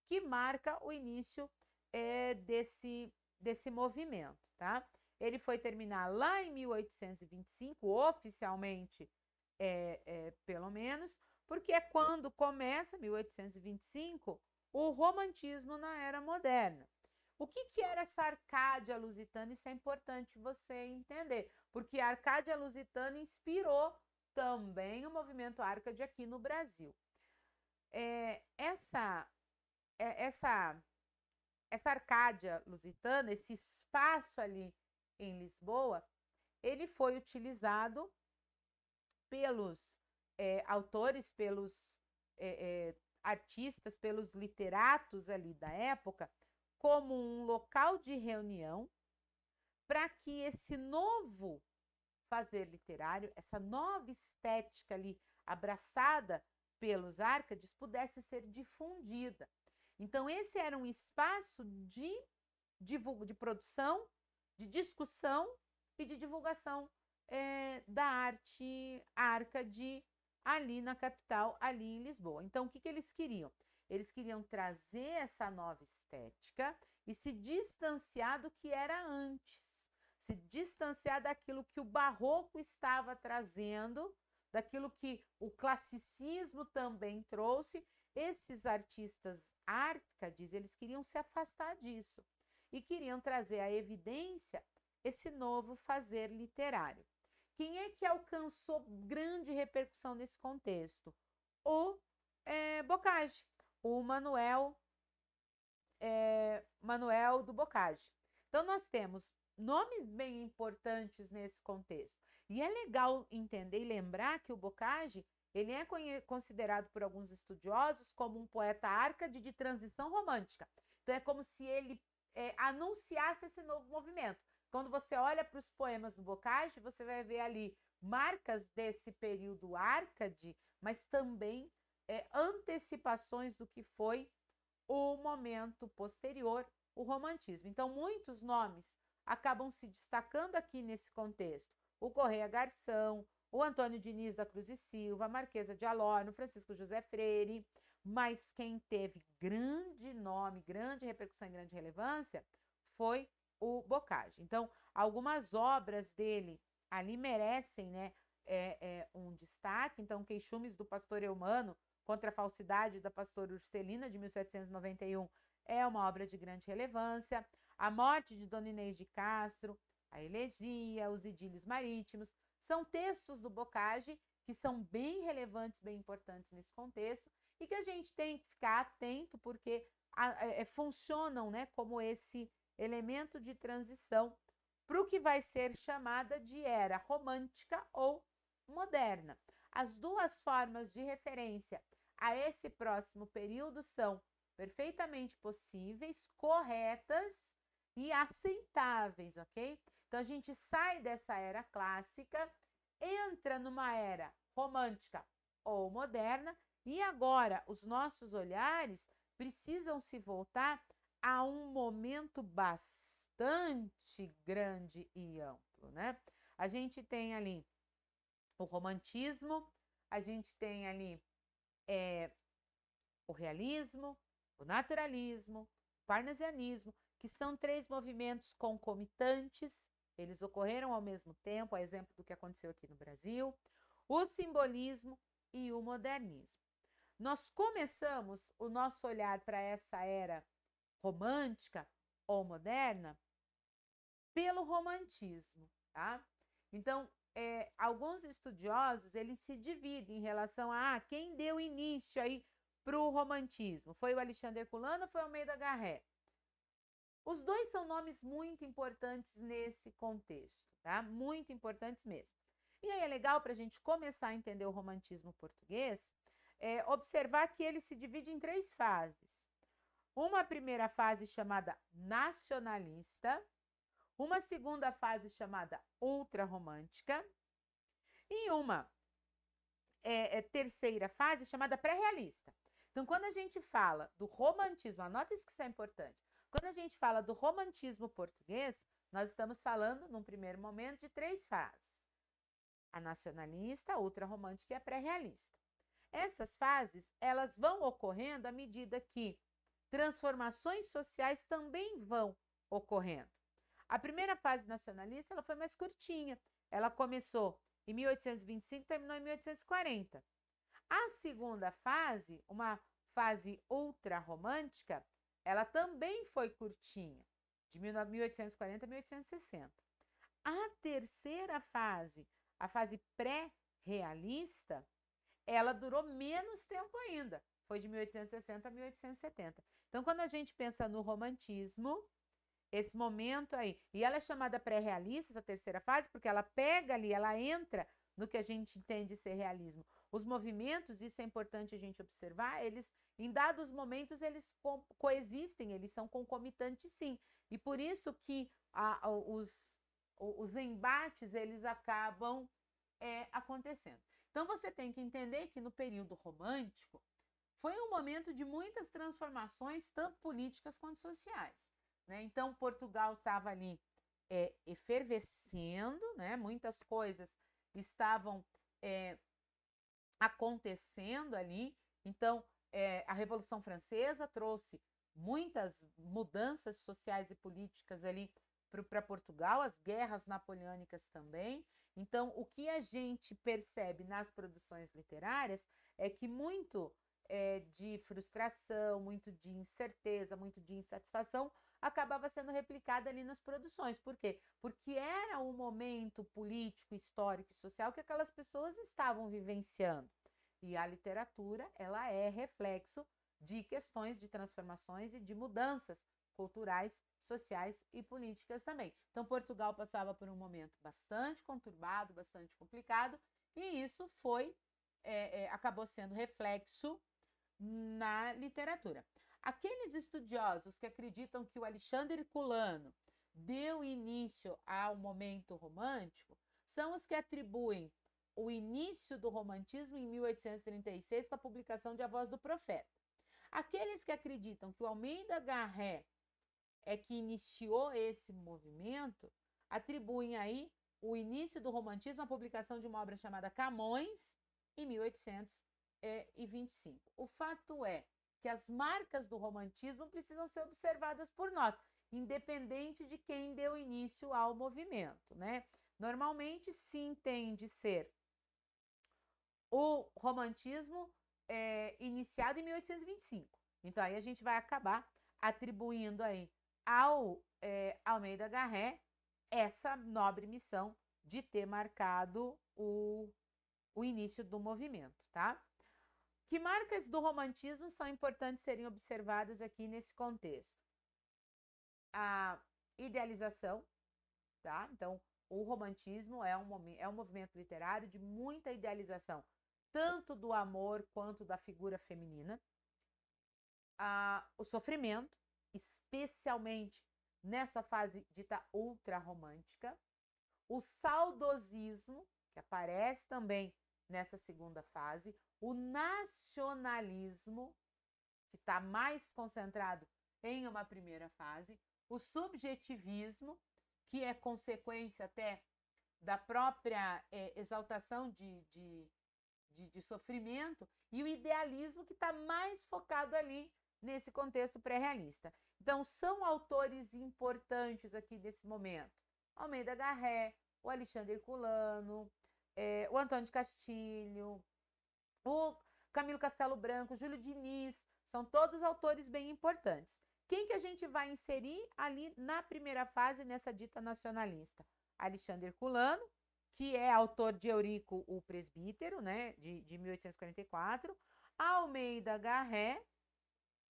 que marca o início é, desse, desse movimento, tá? Ele foi terminar lá em 1825, oficialmente, é, é, pelo menos, porque é quando começa, 1825, o romantismo na era moderna. O que, que era essa Arcádia Lusitana? Isso é importante você entender, porque a Arcádia Lusitana inspirou também o movimento Arcade aqui no Brasil. É, essa é, essa, essa Arcádia lusitana, esse espaço ali em Lisboa, ele foi utilizado pelos é, autores, pelos é, é, artistas, pelos literatos ali da época, como um local de reunião para que esse novo fazer literário, essa nova estética ali abraçada pelos Arcades, pudesse ser difundida. Então, esse era um espaço de, divulga, de produção, de discussão e de divulgação é, da arte arca de ali na capital, ali em Lisboa. Então, o que, que eles queriam? Eles queriam trazer essa nova estética e se distanciar do que era antes, se distanciar daquilo que o barroco estava trazendo, daquilo que o classicismo também trouxe. Esses artistas ártica, diz, eles queriam se afastar disso e queriam trazer à evidência esse novo fazer literário. Quem é que alcançou grande repercussão nesse contexto? O é, Bocage, o Manuel, é, Manuel do Bocage. Então, nós temos nomes bem importantes nesse contexto. E é legal entender e lembrar que o Bocage ele é considerado por alguns estudiosos como um poeta árcade de transição romântica. Então é como se ele é, anunciasse esse novo movimento. Quando você olha para os poemas do Bocage, você vai ver ali marcas desse período árcade, mas também é, antecipações do que foi o momento posterior, o romantismo. Então, muitos nomes acabam se destacando aqui nesse contexto. O Correia Garção, o Antônio Diniz da Cruz e Silva, a Marquesa de Alorno, Francisco José Freire, mas quem teve grande nome, grande repercussão e grande relevância foi o Bocage. Então, algumas obras dele ali merecem né, é, é, um destaque. Então, Queixumes do Pastor Humano contra a Falsidade da Pastora Urselina, de 1791, é uma obra de grande relevância. A Morte de Dona Inês de Castro, a Elegia, os Idílios Marítimos, são textos do Bocage que são bem relevantes, bem importantes nesse contexto e que a gente tem que ficar atento porque a, é, é, funcionam né, como esse elemento de transição para o que vai ser chamada de era romântica ou moderna. As duas formas de referência a esse próximo período são perfeitamente possíveis, corretas e aceitáveis, ok? Então a gente sai dessa era clássica, entra numa era romântica ou moderna, e agora os nossos olhares precisam se voltar a um momento bastante grande e amplo, né? A gente tem ali o romantismo, a gente tem ali é, o realismo, o naturalismo, o parnasianismo, que são três movimentos concomitantes eles ocorreram ao mesmo tempo, a exemplo do que aconteceu aqui no Brasil, o simbolismo e o modernismo. Nós começamos o nosso olhar para essa era romântica ou moderna pelo romantismo, tá? Então, é, alguns estudiosos eles se dividem em relação a ah, quem deu início aí para o romantismo. Foi o Alexandre Culano ou foi o Almeida Garret? Os dois são nomes muito importantes nesse contexto, tá? Muito importantes mesmo. E aí é legal para a gente começar a entender o romantismo português, é, observar que ele se divide em três fases. Uma primeira fase chamada nacionalista, uma segunda fase chamada ultra romântica e uma é, é, terceira fase chamada pré-realista. Então, quando a gente fala do romantismo, anota isso que isso é importante. Quando a gente fala do romantismo português, nós estamos falando, num primeiro momento, de três fases: a nacionalista, a ultrarromântica e a pré-realista. Essas fases, elas vão ocorrendo à medida que transformações sociais também vão ocorrendo. A primeira fase nacionalista, ela foi mais curtinha. Ela começou em 1825, terminou em 1840. A segunda fase, uma fase romântica ela também foi curtinha, de 1840 a 1860. A terceira fase, a fase pré-realista, ela durou menos tempo ainda, foi de 1860 a 1870. Então, quando a gente pensa no romantismo, esse momento aí, e ela é chamada pré-realista, essa terceira fase, porque ela pega ali, ela entra no que a gente entende ser realismo. Os movimentos, isso é importante a gente observar, eles em dados momentos eles co coexistem, eles são concomitantes sim. E por isso que a, a, os, os embates eles acabam é, acontecendo. Então você tem que entender que no período romântico foi um momento de muitas transformações, tanto políticas quanto sociais. Né? Então Portugal estava ali é, efervescendo, né? muitas coisas estavam é, acontecendo ali. Então, é, a Revolução Francesa trouxe muitas mudanças sociais e políticas ali para Portugal, as guerras napoleônicas também. Então, o que a gente percebe nas produções literárias é que muito é, de frustração, muito de incerteza, muito de insatisfação, acabava sendo replicada ali nas produções. Por quê? Porque era um momento político, histórico e social que aquelas pessoas estavam vivenciando. E a literatura, ela é reflexo de questões de transformações e de mudanças culturais, sociais e políticas também. Então Portugal passava por um momento bastante conturbado, bastante complicado, e isso foi é, é, acabou sendo reflexo na literatura. Aqueles estudiosos que acreditam que o Alexandre Culano deu início ao momento romântico são os que atribuem o início do romantismo em 1836 com a publicação de A Voz do Profeta. Aqueles que acreditam que o Almeida Garré é que iniciou esse movimento atribuem aí o início do romantismo à publicação de uma obra chamada Camões em 1836 é, e 25. O fato é que as marcas do romantismo precisam ser observadas por nós, independente de quem deu início ao movimento, né? Normalmente se entende ser o romantismo é, iniciado em 1825. Então aí a gente vai acabar atribuindo aí ao é, Almeida Garré essa nobre missão de ter marcado o, o início do movimento, tá? Que marcas do romantismo são importantes serem observadas aqui nesse contexto? A idealização, tá? Então, o romantismo é um, é um movimento literário de muita idealização, tanto do amor quanto da figura feminina. o sofrimento, especialmente nessa fase dita tá ultra-romântica. O saudosismo, que aparece também nessa segunda fase o nacionalismo, que está mais concentrado em uma primeira fase, o subjetivismo, que é consequência até da própria é, exaltação de, de, de, de sofrimento, e o idealismo, que está mais focado ali nesse contexto pré-realista. Então, são autores importantes aqui nesse momento. Almeida Garré, o Alexandre Culano, é, o Antônio de Castilho, o Camilo Castelo Branco, Júlio Diniz, são todos autores bem importantes. Quem que a gente vai inserir ali na primeira fase, nessa dita nacionalista? Alexandre Culano, que é autor de Eurico o Presbítero, né, de, de 1844, Almeida Garré,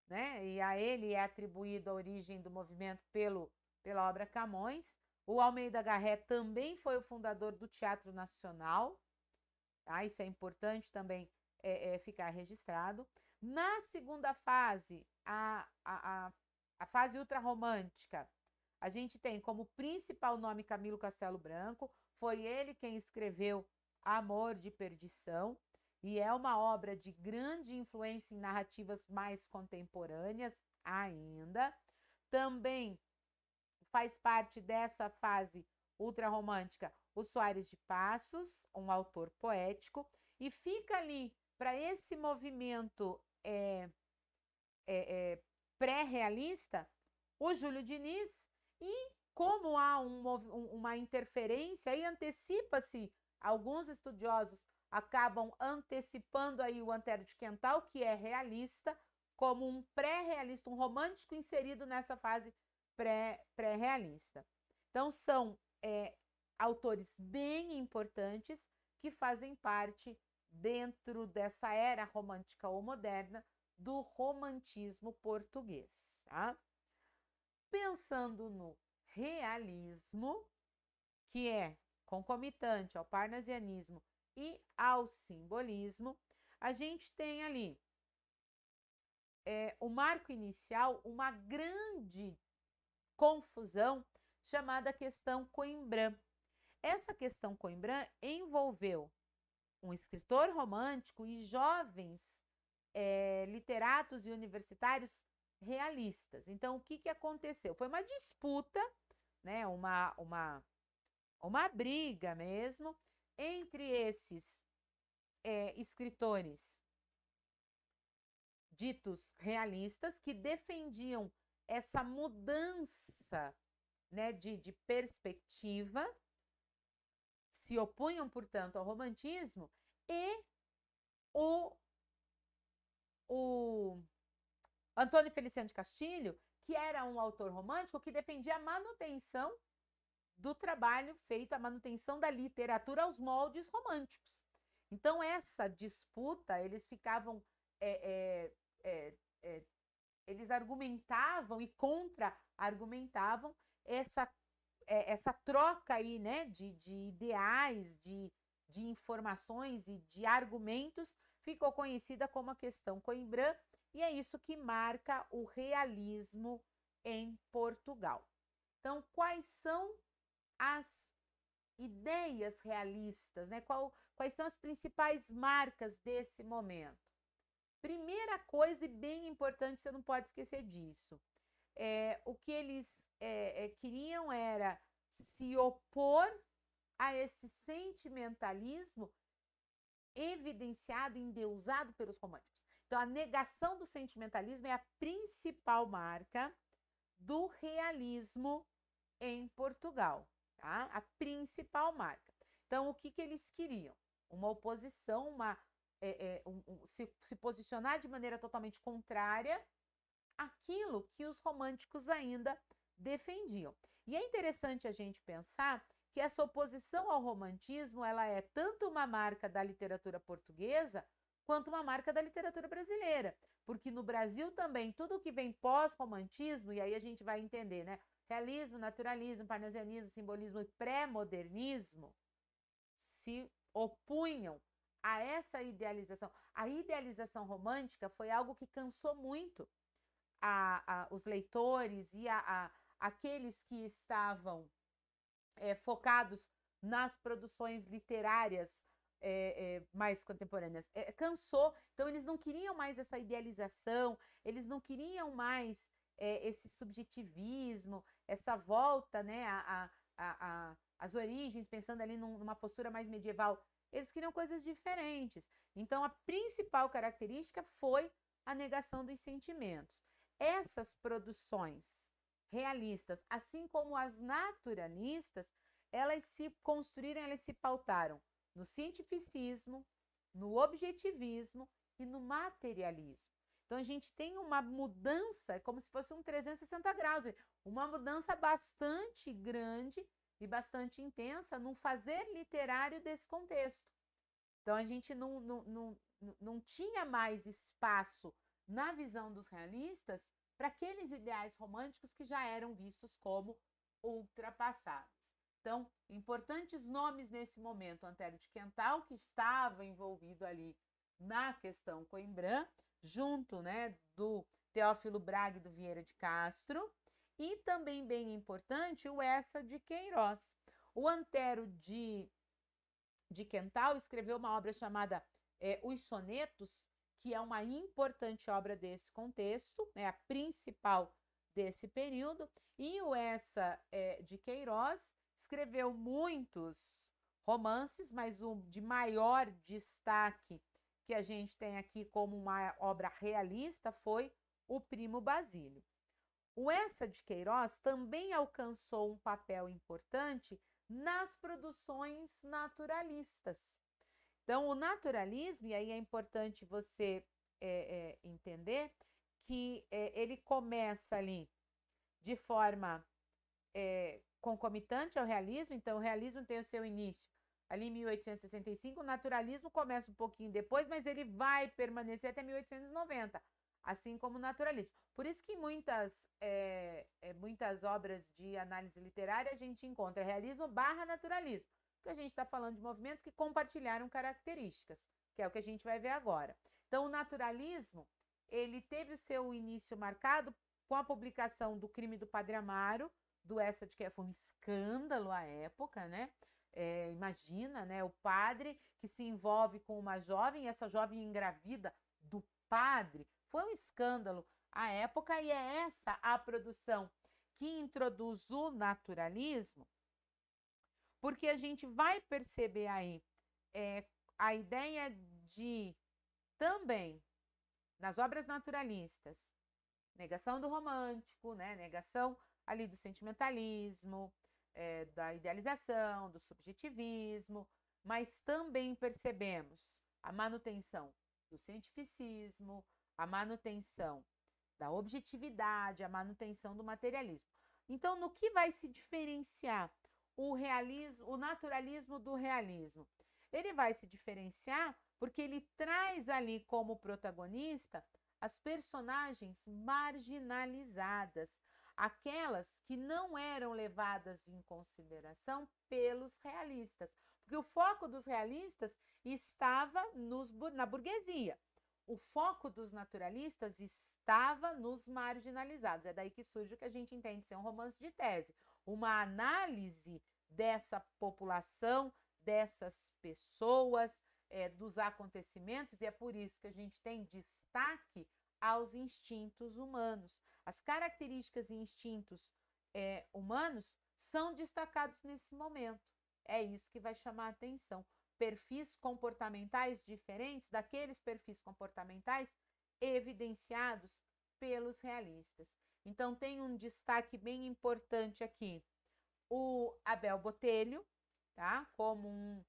né, e a ele é atribuída a origem do movimento pelo, pela obra Camões. O Almeida Garré também foi o fundador do Teatro Nacional, Ah, isso é importante também é, é, ficar registrado. Na segunda fase, a, a, a, a fase ultrarromântica, a gente tem como principal nome Camilo Castelo Branco, foi ele quem escreveu Amor de Perdição, e é uma obra de grande influência em narrativas mais contemporâneas ainda. Também faz parte dessa fase ultrarromântica o Soares de Passos, um autor poético, e fica ali para esse movimento é, é, é, pré-realista, o Júlio Diniz, e como há um, uma interferência e antecipa-se, alguns estudiosos acabam antecipando aí o Antero de Quental, que é realista, como um pré-realista, um romântico inserido nessa fase pré-realista. -pré então, são é, autores bem importantes que fazem parte dentro dessa era romântica ou moderna do romantismo português. Tá? Pensando no realismo, que é concomitante ao parnasianismo e ao simbolismo, a gente tem ali é, o marco inicial, uma grande confusão chamada questão Coimbra. Essa questão Coimbra envolveu um escritor romântico e jovens é, literatos e universitários realistas. Então, o que, que aconteceu? Foi uma disputa, né, uma, uma, uma briga mesmo, entre esses é, escritores ditos realistas que defendiam essa mudança né, de, de perspectiva se opunham, portanto, ao romantismo e o, o Antônio Feliciano de Castilho, que era um autor romântico que defendia a manutenção do trabalho feito, a manutenção da literatura aos moldes românticos. Então, essa disputa, eles ficavam. É, é, é, é eles argumentavam e contra-argumentavam essa é, essa troca aí, né, de, de ideais, de, de informações e de argumentos, ficou conhecida como a questão Coimbra, e é isso que marca o realismo em Portugal. Então, quais são as ideias realistas, né? Qual, quais são as principais marcas desse momento? Primeira coisa e bem importante, você não pode esquecer disso, é o que eles é, é, queriam era se opor a esse sentimentalismo evidenciado, endeusado pelos românticos. Então, a negação do sentimentalismo é a principal marca do realismo em Portugal, tá? A principal marca. Então, o que, que eles queriam? Uma oposição, uma é, é, um, um, se, se posicionar de maneira totalmente contrária àquilo que os românticos ainda defendiam. E é interessante a gente pensar que essa oposição ao romantismo, ela é tanto uma marca da literatura portuguesa quanto uma marca da literatura brasileira, porque no Brasil também tudo que vem pós-romantismo, e aí a gente vai entender, né? Realismo, naturalismo, parnasianismo, simbolismo e pré-modernismo se opunham a essa idealização. A idealização romântica foi algo que cansou muito a, a, os leitores e a, aqueles que estavam é, focados nas produções literárias é, é, mais contemporâneas. É, cansou, então eles não queriam mais essa idealização, eles não queriam mais esse subjetivismo, essa volta né, a, a, a, as origens, pensando ali num, numa postura mais medieval. Eles queriam coisas diferentes. Então, a principal característica foi a negação dos sentimentos. Essas produções realistas, assim como as naturalistas, elas se construíram, elas se pautaram no cientificismo, no objetivismo e no materialismo. Então a gente tem uma mudança, é como se fosse um 360 graus, uma mudança bastante grande e bastante intensa no fazer literário desse contexto. Então a gente não, não, não, não tinha mais espaço na visão dos realistas para aqueles ideais românticos que já eram vistos como ultrapassados. Então, importantes nomes nesse momento: Antero de Quental, que estava envolvido ali na questão Coimbra, junto né, do Teófilo Braga e do Vieira de Castro, e também bem importante o Essa de Queiroz. O Antero de, de Quental escreveu uma obra chamada é, Os Sonetos, que é uma importante obra desse contexto, é a principal desse período, e o Essa é, de Queiroz escreveu muitos romances, mas o de maior destaque que a gente tem aqui como uma obra realista foi O Primo Basílio. O Essa de Queiroz também alcançou um papel importante nas produções naturalistas. Então, o naturalismo, e aí é importante você é, é, entender que é, ele começa ali de forma concomitante ao realismo, então o realismo tem o seu início ali em 1865, o naturalismo começa um pouquinho depois, mas ele vai permanecer até 1890, assim como o naturalismo. Por isso que muitas, muitas obras de análise literária a gente encontra realismo barra naturalismo que a gente está falando de movimentos que compartilharam características, que é o que a gente vai ver agora. Então, o naturalismo, ele teve o seu início marcado com a publicação do Crime do Padre Amaro, do essa de que foi um escândalo à época, né? É, imagina, né? O padre que se envolve com uma jovem e essa jovem engravida do padre. Foi um escândalo à época e é essa a produção que introduz o naturalismo porque a gente vai perceber aí é, a ideia de também nas obras naturalistas, negação do romântico, né? negação ali do sentimentalismo, é, da idealização, do subjetivismo, mas também percebemos a manutenção do cientificismo, a manutenção da objetividade, a manutenção do materialismo. Então, no que vai se diferenciar o realismo, o naturalismo do realismo. Ele vai se diferenciar porque ele traz ali como protagonista as personagens marginalizadas, aquelas que não eram levadas em consideração pelos realistas, porque o foco dos realistas estava nos, na burguesia. O foco dos naturalistas estava nos marginalizados. É daí que surge o que a gente entende ser um romance de tese uma análise dessa população, dessas pessoas, é, dos acontecimentos, e é por isso que a gente tem destaque aos instintos humanos. As características e instintos é, humanos são destacados nesse momento. É isso que vai chamar a atenção. Perfis comportamentais diferentes daqueles perfis comportamentais evidenciados pelos realistas. Então, tem um destaque bem importante aqui. O Abel Botelho, tá? Como um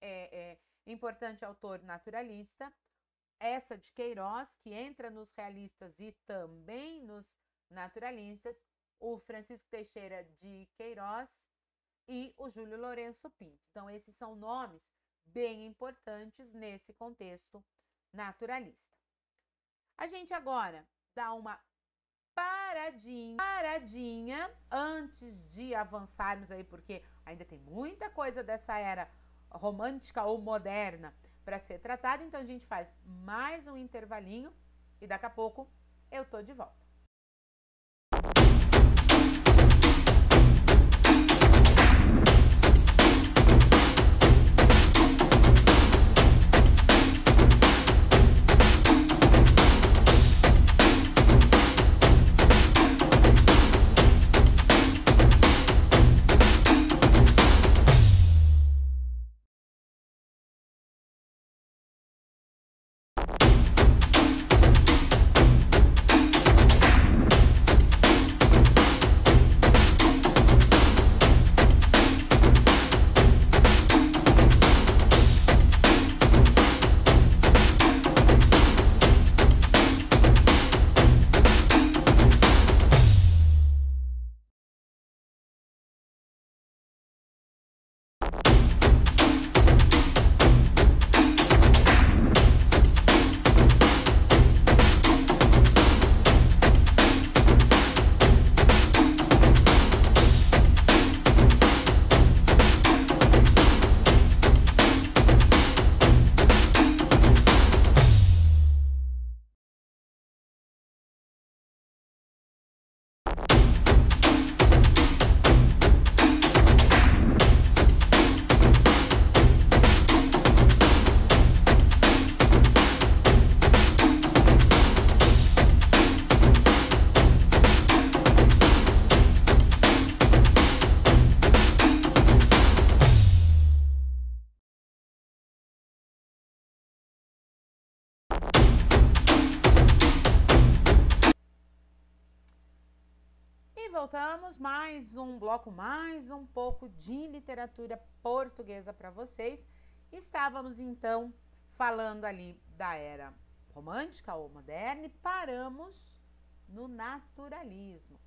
é, é, importante autor naturalista. Essa de Queiroz, que entra nos realistas e também nos naturalistas. O Francisco Teixeira de Queiroz e o Júlio Lourenço Pinto. Então, esses são nomes bem importantes nesse contexto naturalista. A gente agora dá uma paradinha, paradinha antes de avançarmos aí, porque ainda tem muita coisa dessa era romântica ou moderna para ser tratada. Então a gente faz mais um intervalinho e daqui a pouco eu tô de volta. voltamos mais um bloco, mais um pouco de literatura portuguesa para vocês. Estávamos então falando ali da era romântica ou moderna e paramos no naturalismo.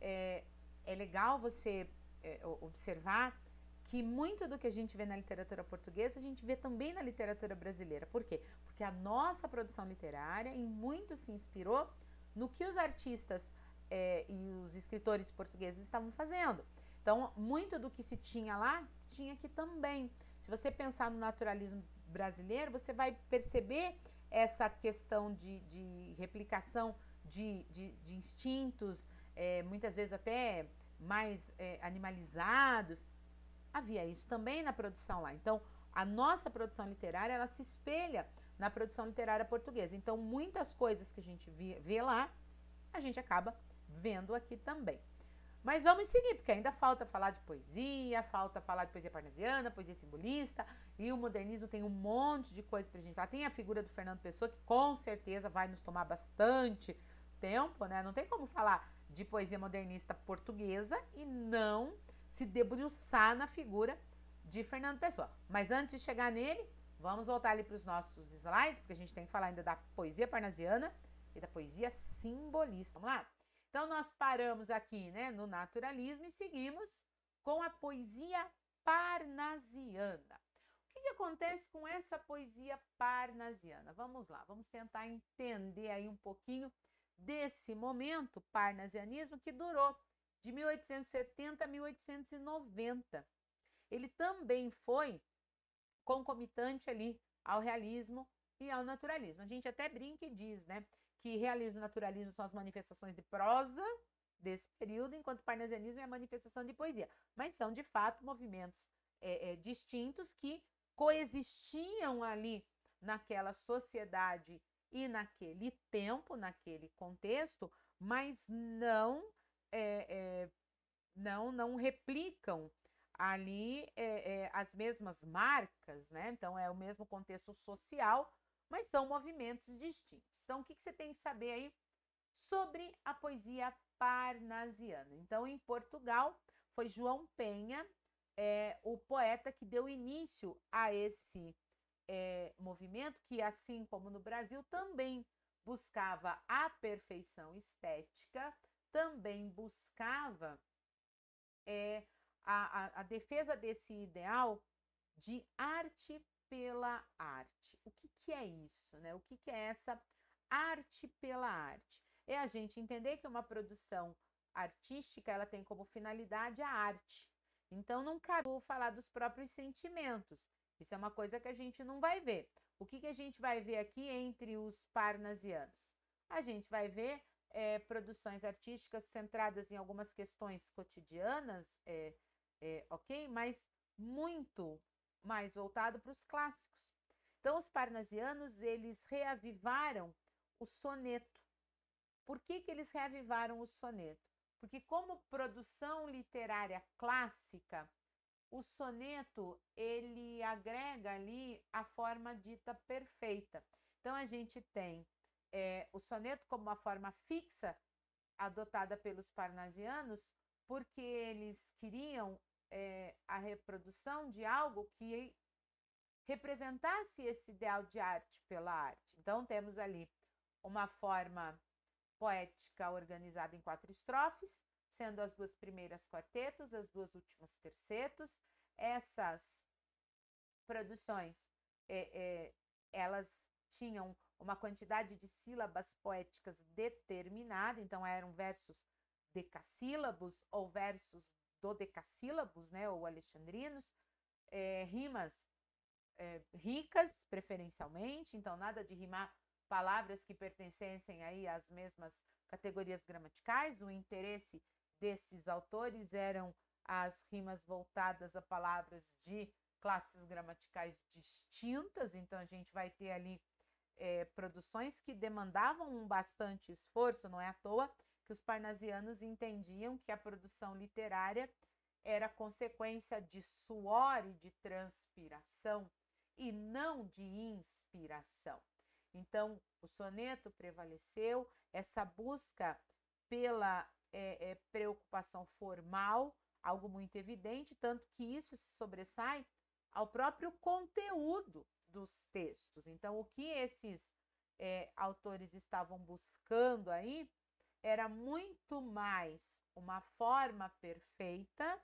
É, é legal você é, observar que muito do que a gente vê na literatura portuguesa, a gente vê também na literatura brasileira. Por quê? Porque a nossa produção literária em muito se inspirou no que os artistas é, e os escritores portugueses estavam fazendo. Então, muito do que se tinha lá, se tinha aqui também. Se você pensar no naturalismo brasileiro, você vai perceber essa questão de, de replicação de, de, de instintos, é, muitas vezes até mais é, animalizados. Havia isso também na produção lá. Então, a nossa produção literária, ela se espelha na produção literária portuguesa. Então, muitas coisas que a gente vê, vê lá, a gente acaba vendo aqui também. Mas vamos seguir, porque ainda falta falar de poesia, falta falar de poesia parnasiana, poesia simbolista, e o modernismo tem um monte de coisa pra gente falar. Tem a figura do Fernando Pessoa, que com certeza vai nos tomar bastante tempo, né? Não tem como falar de poesia modernista portuguesa e não se debruçar na figura de Fernando Pessoa. Mas antes de chegar nele, vamos voltar ali para os nossos slides, porque a gente tem que falar ainda da poesia parnasiana e da poesia simbolista. Vamos lá? Então nós paramos aqui, né, no naturalismo e seguimos com a poesia parnasiana. O que, que acontece com essa poesia parnasiana? Vamos lá, vamos tentar entender aí um pouquinho desse momento parnasianismo que durou de 1870 a 1890. Ele também foi concomitante ali ao realismo e ao naturalismo. A gente até brinca e diz, né, que realismo e naturalismo são as manifestações de prosa desse período, enquanto parnasianismo é a manifestação de poesia. Mas são, de fato, movimentos é, é, distintos que coexistiam ali naquela sociedade e naquele tempo, naquele contexto, mas não é, é não não replicam ali é, é, as mesmas marcas, né? Então é o mesmo contexto social, mas são movimentos distintos. Então, o que, que você tem que saber aí sobre a poesia parnasiana? Então, em Portugal, foi João Penha, é, o poeta que deu início a esse é, movimento, que, assim como no Brasil, também buscava a perfeição estética, também buscava é, a, a, a defesa desse ideal de arte pela arte. O que, que é isso, né? O que, que é essa arte pela arte? É a gente entender que uma produção artística ela tem como finalidade a arte. Então não cabe falar dos próprios sentimentos. Isso é uma coisa que a gente não vai ver. O que, que a gente vai ver aqui entre os parnasianos? A gente vai ver é, produções artísticas centradas em algumas questões cotidianas, é, é, ok? Mas muito mais voltado para os clássicos. Então, os parnasianos, eles reavivaram o soneto. Por que, que eles reavivaram o soneto? Porque como produção literária clássica, o soneto, ele agrega ali a forma dita perfeita. Então, a gente tem é, o soneto como uma forma fixa adotada pelos parnasianos, porque eles queriam é, a reprodução de algo que representasse esse ideal de arte pela arte. Então, temos ali uma forma poética organizada em quatro estrofes, sendo as duas primeiras quartetos, as duas últimas tercetos. Essas produções, é, é, elas tinham uma quantidade de sílabas poéticas determinada, então eram versos decassílabos ou versos dodecassílabos, né, ou alexandrinos, é, rimas é, ricas, preferencialmente, então nada de rimar palavras que pertencessem aí às mesmas categorias gramaticais. O interesse desses autores eram as rimas voltadas a palavras de classes gramaticais distintas, então a gente vai ter ali é, produções que demandavam um bastante esforço, não é à toa que os parnasianos entendiam que a produção literária era consequência de suor e de transpiração e não de inspiração. Então, o soneto prevaleceu, essa busca pela é, é, preocupação formal, algo muito evidente, tanto que isso se sobressai ao próprio conteúdo dos textos. Então, o que esses é, autores estavam buscando aí era muito mais uma forma perfeita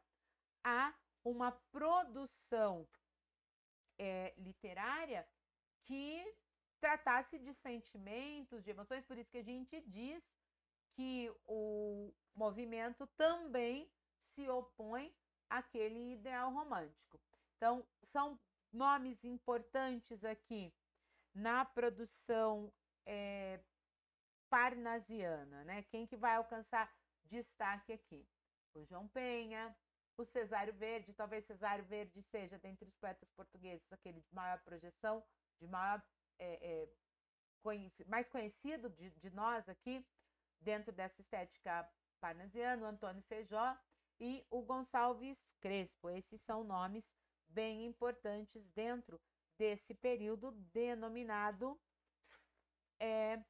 a uma produção é, literária que tratasse de sentimentos, de emoções, por isso que a gente diz que o movimento também se opõe àquele ideal romântico. Então, são nomes importantes aqui na produção é, parnasiana, né? Quem que vai alcançar destaque aqui? O João Penha, o Cesário Verde, talvez Cesário Verde seja, dentre os poetas portugueses, aquele de maior projeção, de maior é, é, conheci, mais conhecido de, de, nós aqui, dentro dessa estética parnasiana, o Antônio Feijó e o Gonçalves Crespo. Esses são nomes bem importantes dentro desse período denominado é,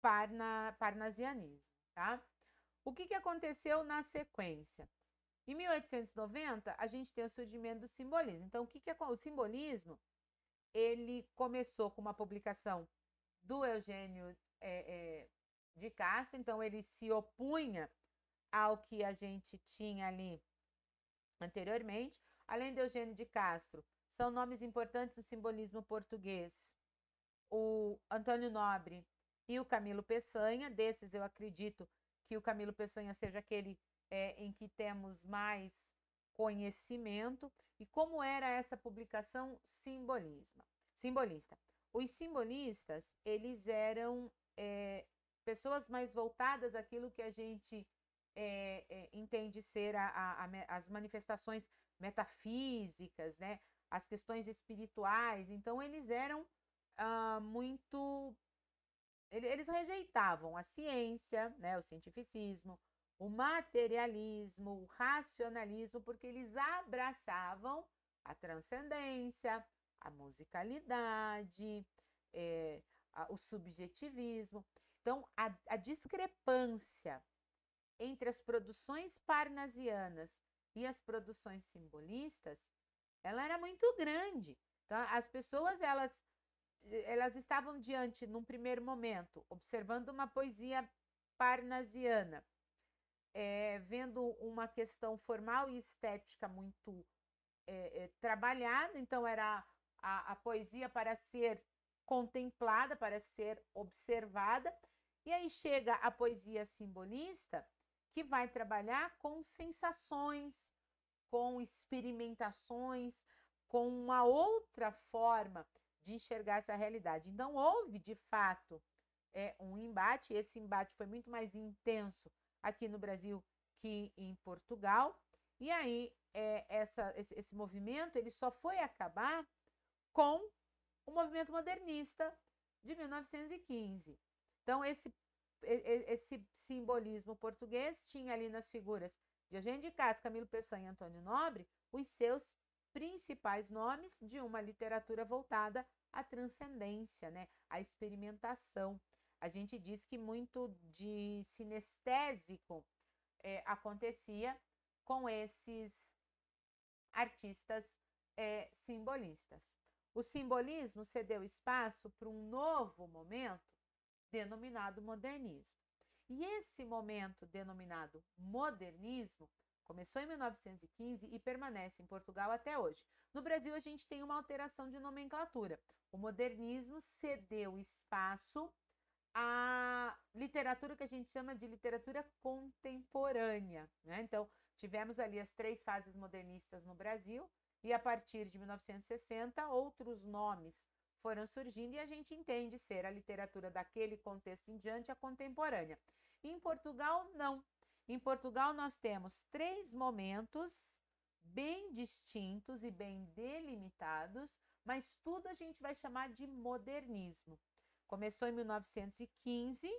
parna, parnasianismo. Tá? O que, que aconteceu na sequência? Em 1890, a gente tem o surgimento do simbolismo. Então, o que, que é o simbolismo? Ele começou com uma publicação do Eugênio é, é, de Castro, então ele se opunha ao que a gente tinha ali anteriormente. Além de Eugênio de Castro, são nomes importantes no simbolismo português. O Antônio Nobre, e o Camilo Peçanha. Desses, eu acredito que o Camilo Peçanha seja aquele é, em que temos mais conhecimento. E como era essa publicação simbolismo, simbolista? Os simbolistas, eles eram é, pessoas mais voltadas àquilo que a gente é, entende ser a, a, a, as manifestações metafísicas, né? as questões espirituais. Então, eles eram ah, muito eles rejeitavam a ciência, né, o cientificismo, o materialismo, o racionalismo, porque eles abraçavam a transcendência, a musicalidade, é, a, o subjetivismo. Então, a, a discrepância entre as produções parnasianas e as produções simbolistas, ela era muito grande. Então, as pessoas elas elas estavam diante, num primeiro momento, observando uma poesia parnasiana, é, vendo uma questão formal e estética muito é, é, trabalhada, então era a, a poesia para ser contemplada, para ser observada, e aí chega a poesia simbolista, que vai trabalhar com sensações, com experimentações, com uma outra forma de enxergar essa realidade. Então, houve de fato é, um embate, esse embate foi muito mais intenso aqui no Brasil que em Portugal. E aí, é, essa, esse, esse movimento ele só foi acabar com o movimento modernista de 1915. Então, esse, esse simbolismo português tinha ali nas figuras de Eugênio de Castro, Camilo Peçanha e Antônio Nobre os seus principais nomes de uma literatura voltada à transcendência, né? à experimentação. A gente diz que muito de sinestésico é, acontecia com esses artistas é, simbolistas. O simbolismo cedeu espaço para um novo momento denominado modernismo. E esse momento denominado modernismo Começou em 1915 e permanece em Portugal até hoje. No Brasil, a gente tem uma alteração de nomenclatura. O modernismo cedeu espaço à literatura que a gente chama de literatura contemporânea. Né? Então, tivemos ali as três fases modernistas no Brasil, e a partir de 1960, outros nomes foram surgindo e a gente entende ser a literatura daquele contexto em diante a contemporânea. Em Portugal, não. Em Portugal, nós temos três momentos bem distintos e bem delimitados, mas tudo a gente vai chamar de modernismo. Começou em 1915,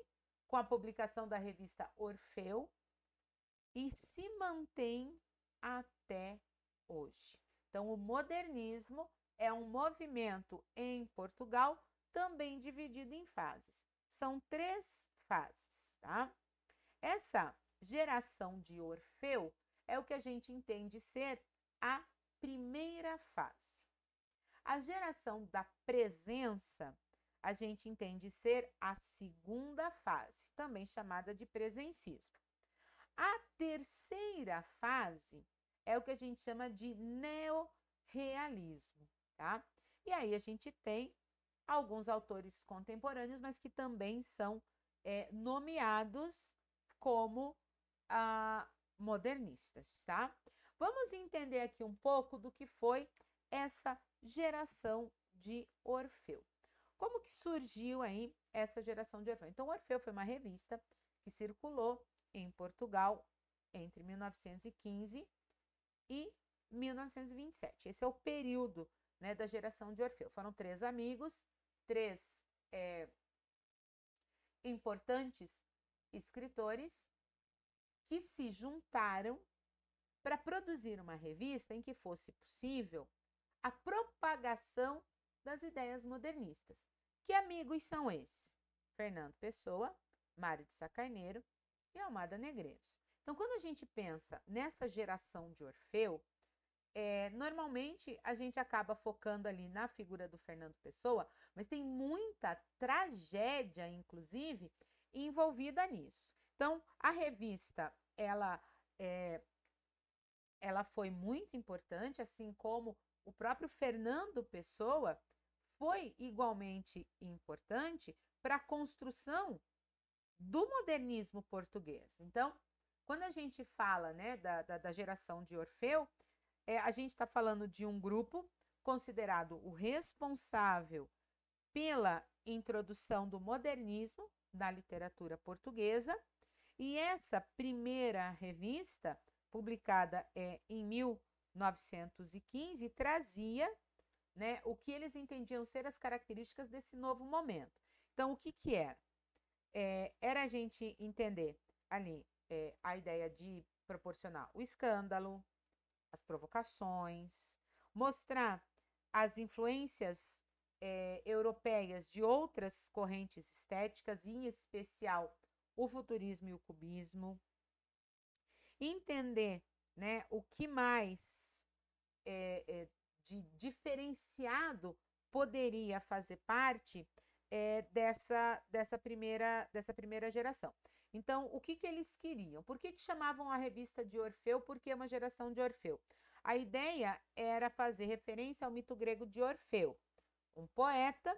com a publicação da revista Orfeu, e se mantém até hoje. Então, o modernismo é um movimento em Portugal também dividido em fases. São três fases, tá? Essa geração de Orfeu é o que a gente entende ser a primeira fase. A geração da presença a gente entende ser a segunda fase, também chamada de presencismo. A terceira fase é o que a gente chama de neorrealismo, tá? E aí a gente tem alguns autores contemporâneos, mas que também são é, nomeados como modernistas, tá? Vamos entender aqui um pouco do que foi essa geração de Orfeu. Como que surgiu aí essa geração de Orfeu? Então, Orfeu foi uma revista que circulou em Portugal entre 1915 e 1927. Esse é o período né, da geração de Orfeu. Foram três amigos, três é, importantes escritores que se juntaram para produzir uma revista em que fosse possível a propagação das ideias modernistas. Que amigos são esses? Fernando Pessoa, Mário de Sacarneiro e Almada Negreiros. Então, quando a gente pensa nessa geração de Orfeu, é, normalmente a gente acaba focando ali na figura do Fernando Pessoa, mas tem muita tragédia, inclusive, envolvida nisso. Então, a revista, ela é, ela foi muito importante, assim como o próprio Fernando Pessoa foi igualmente importante para a construção do modernismo português. Então, quando a gente fala né, da, da, da geração de Orfeu, é, a gente está falando de um grupo considerado o responsável pela introdução do modernismo na literatura portuguesa e essa primeira revista, publicada é, em 1915, trazia né, o que eles entendiam ser as características desse novo momento. Então, o que, que era? É, era a gente entender ali é, a ideia de proporcionar o escândalo, as provocações, mostrar as influências é, europeias de outras correntes estéticas, em especial o futurismo e o cubismo. Entender né, o que mais é, é, de diferenciado poderia fazer parte é, dessa, dessa, primeira, dessa primeira geração. Então, o que, que eles queriam? Por que, que chamavam a revista de Orfeu? Porque é uma geração de Orfeu. A ideia era fazer referência ao mito grego de Orfeu, um poeta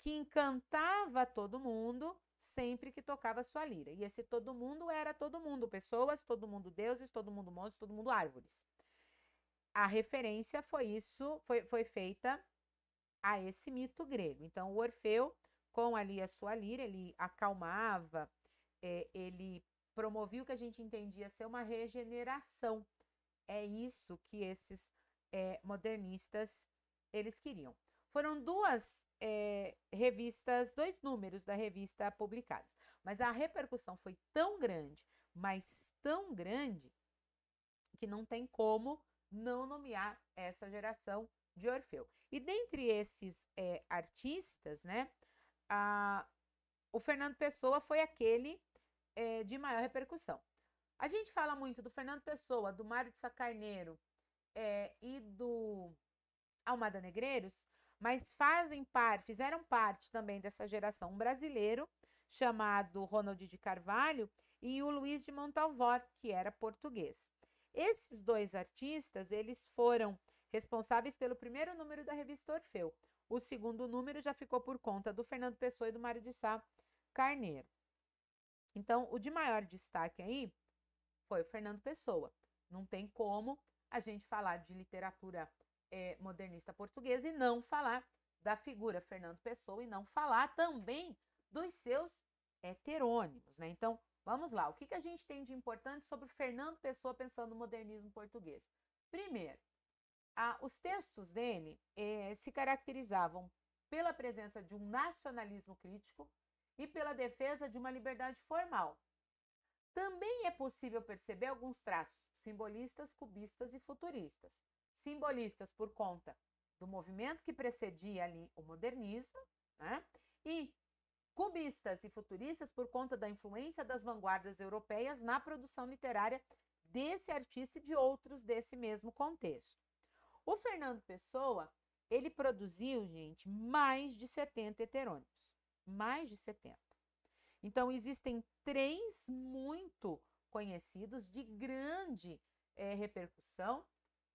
que encantava todo mundo sempre que tocava sua lira. E esse todo mundo era todo mundo, pessoas, todo mundo deuses, todo mundo monstros, todo mundo árvores. A referência foi isso, foi, foi feita a esse mito grego. Então, o Orfeu, com ali a sua lira, ele acalmava, é, ele promovia o que a gente entendia ser uma regeneração. É isso que esses é, modernistas eles queriam. Foram duas é, revistas, dois números da revista publicados. Mas a repercussão foi tão grande, mas tão grande, que não tem como não nomear essa geração de Orfeu. E dentre esses é, artistas, né, a, o Fernando Pessoa foi aquele é, de maior repercussão. A gente fala muito do Fernando Pessoa, do Mário de Sacarneiro é, e do Almada Negreiros, mas fazem parte, fizeram parte também dessa geração um brasileiro chamado Ronald de Carvalho e o Luiz de Montalvor, que era português. Esses dois artistas, eles foram responsáveis pelo primeiro número da revista Orfeu. O segundo número já ficou por conta do Fernando Pessoa e do Mário de Sá Carneiro. Então, o de maior destaque aí foi o Fernando Pessoa. Não tem como a gente falar de literatura é, modernista portuguesa e não falar da figura Fernando Pessoa e não falar também dos seus heterônimos, né? Então, vamos lá. O que, que a gente tem de importante sobre Fernando Pessoa pensando no modernismo português? Primeiro, a, os textos dele é, se caracterizavam pela presença de um nacionalismo crítico e pela defesa de uma liberdade formal. Também é possível perceber alguns traços simbolistas, cubistas e futuristas simbolistas por conta do movimento que precedia ali o modernismo, né? e cubistas e futuristas por conta da influência das vanguardas europeias na produção literária desse artista e de outros desse mesmo contexto. O Fernando Pessoa, ele produziu, gente, mais de 70 heterônimos, mais de 70. Então existem três muito conhecidos de grande é, repercussão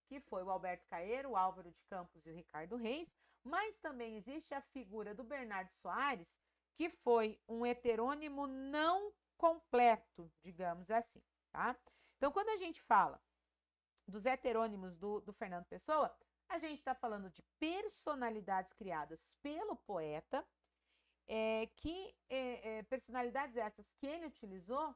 que foi o Alberto Caeiro, o Álvaro de Campos e o Ricardo Reis, mas também existe a figura do Bernardo Soares, que foi um heterônimo não completo, digamos assim, tá? Então, quando a gente fala dos heterônimos do, do Fernando Pessoa, a gente está falando de personalidades criadas pelo poeta, é, que é, é, personalidades essas que ele utilizou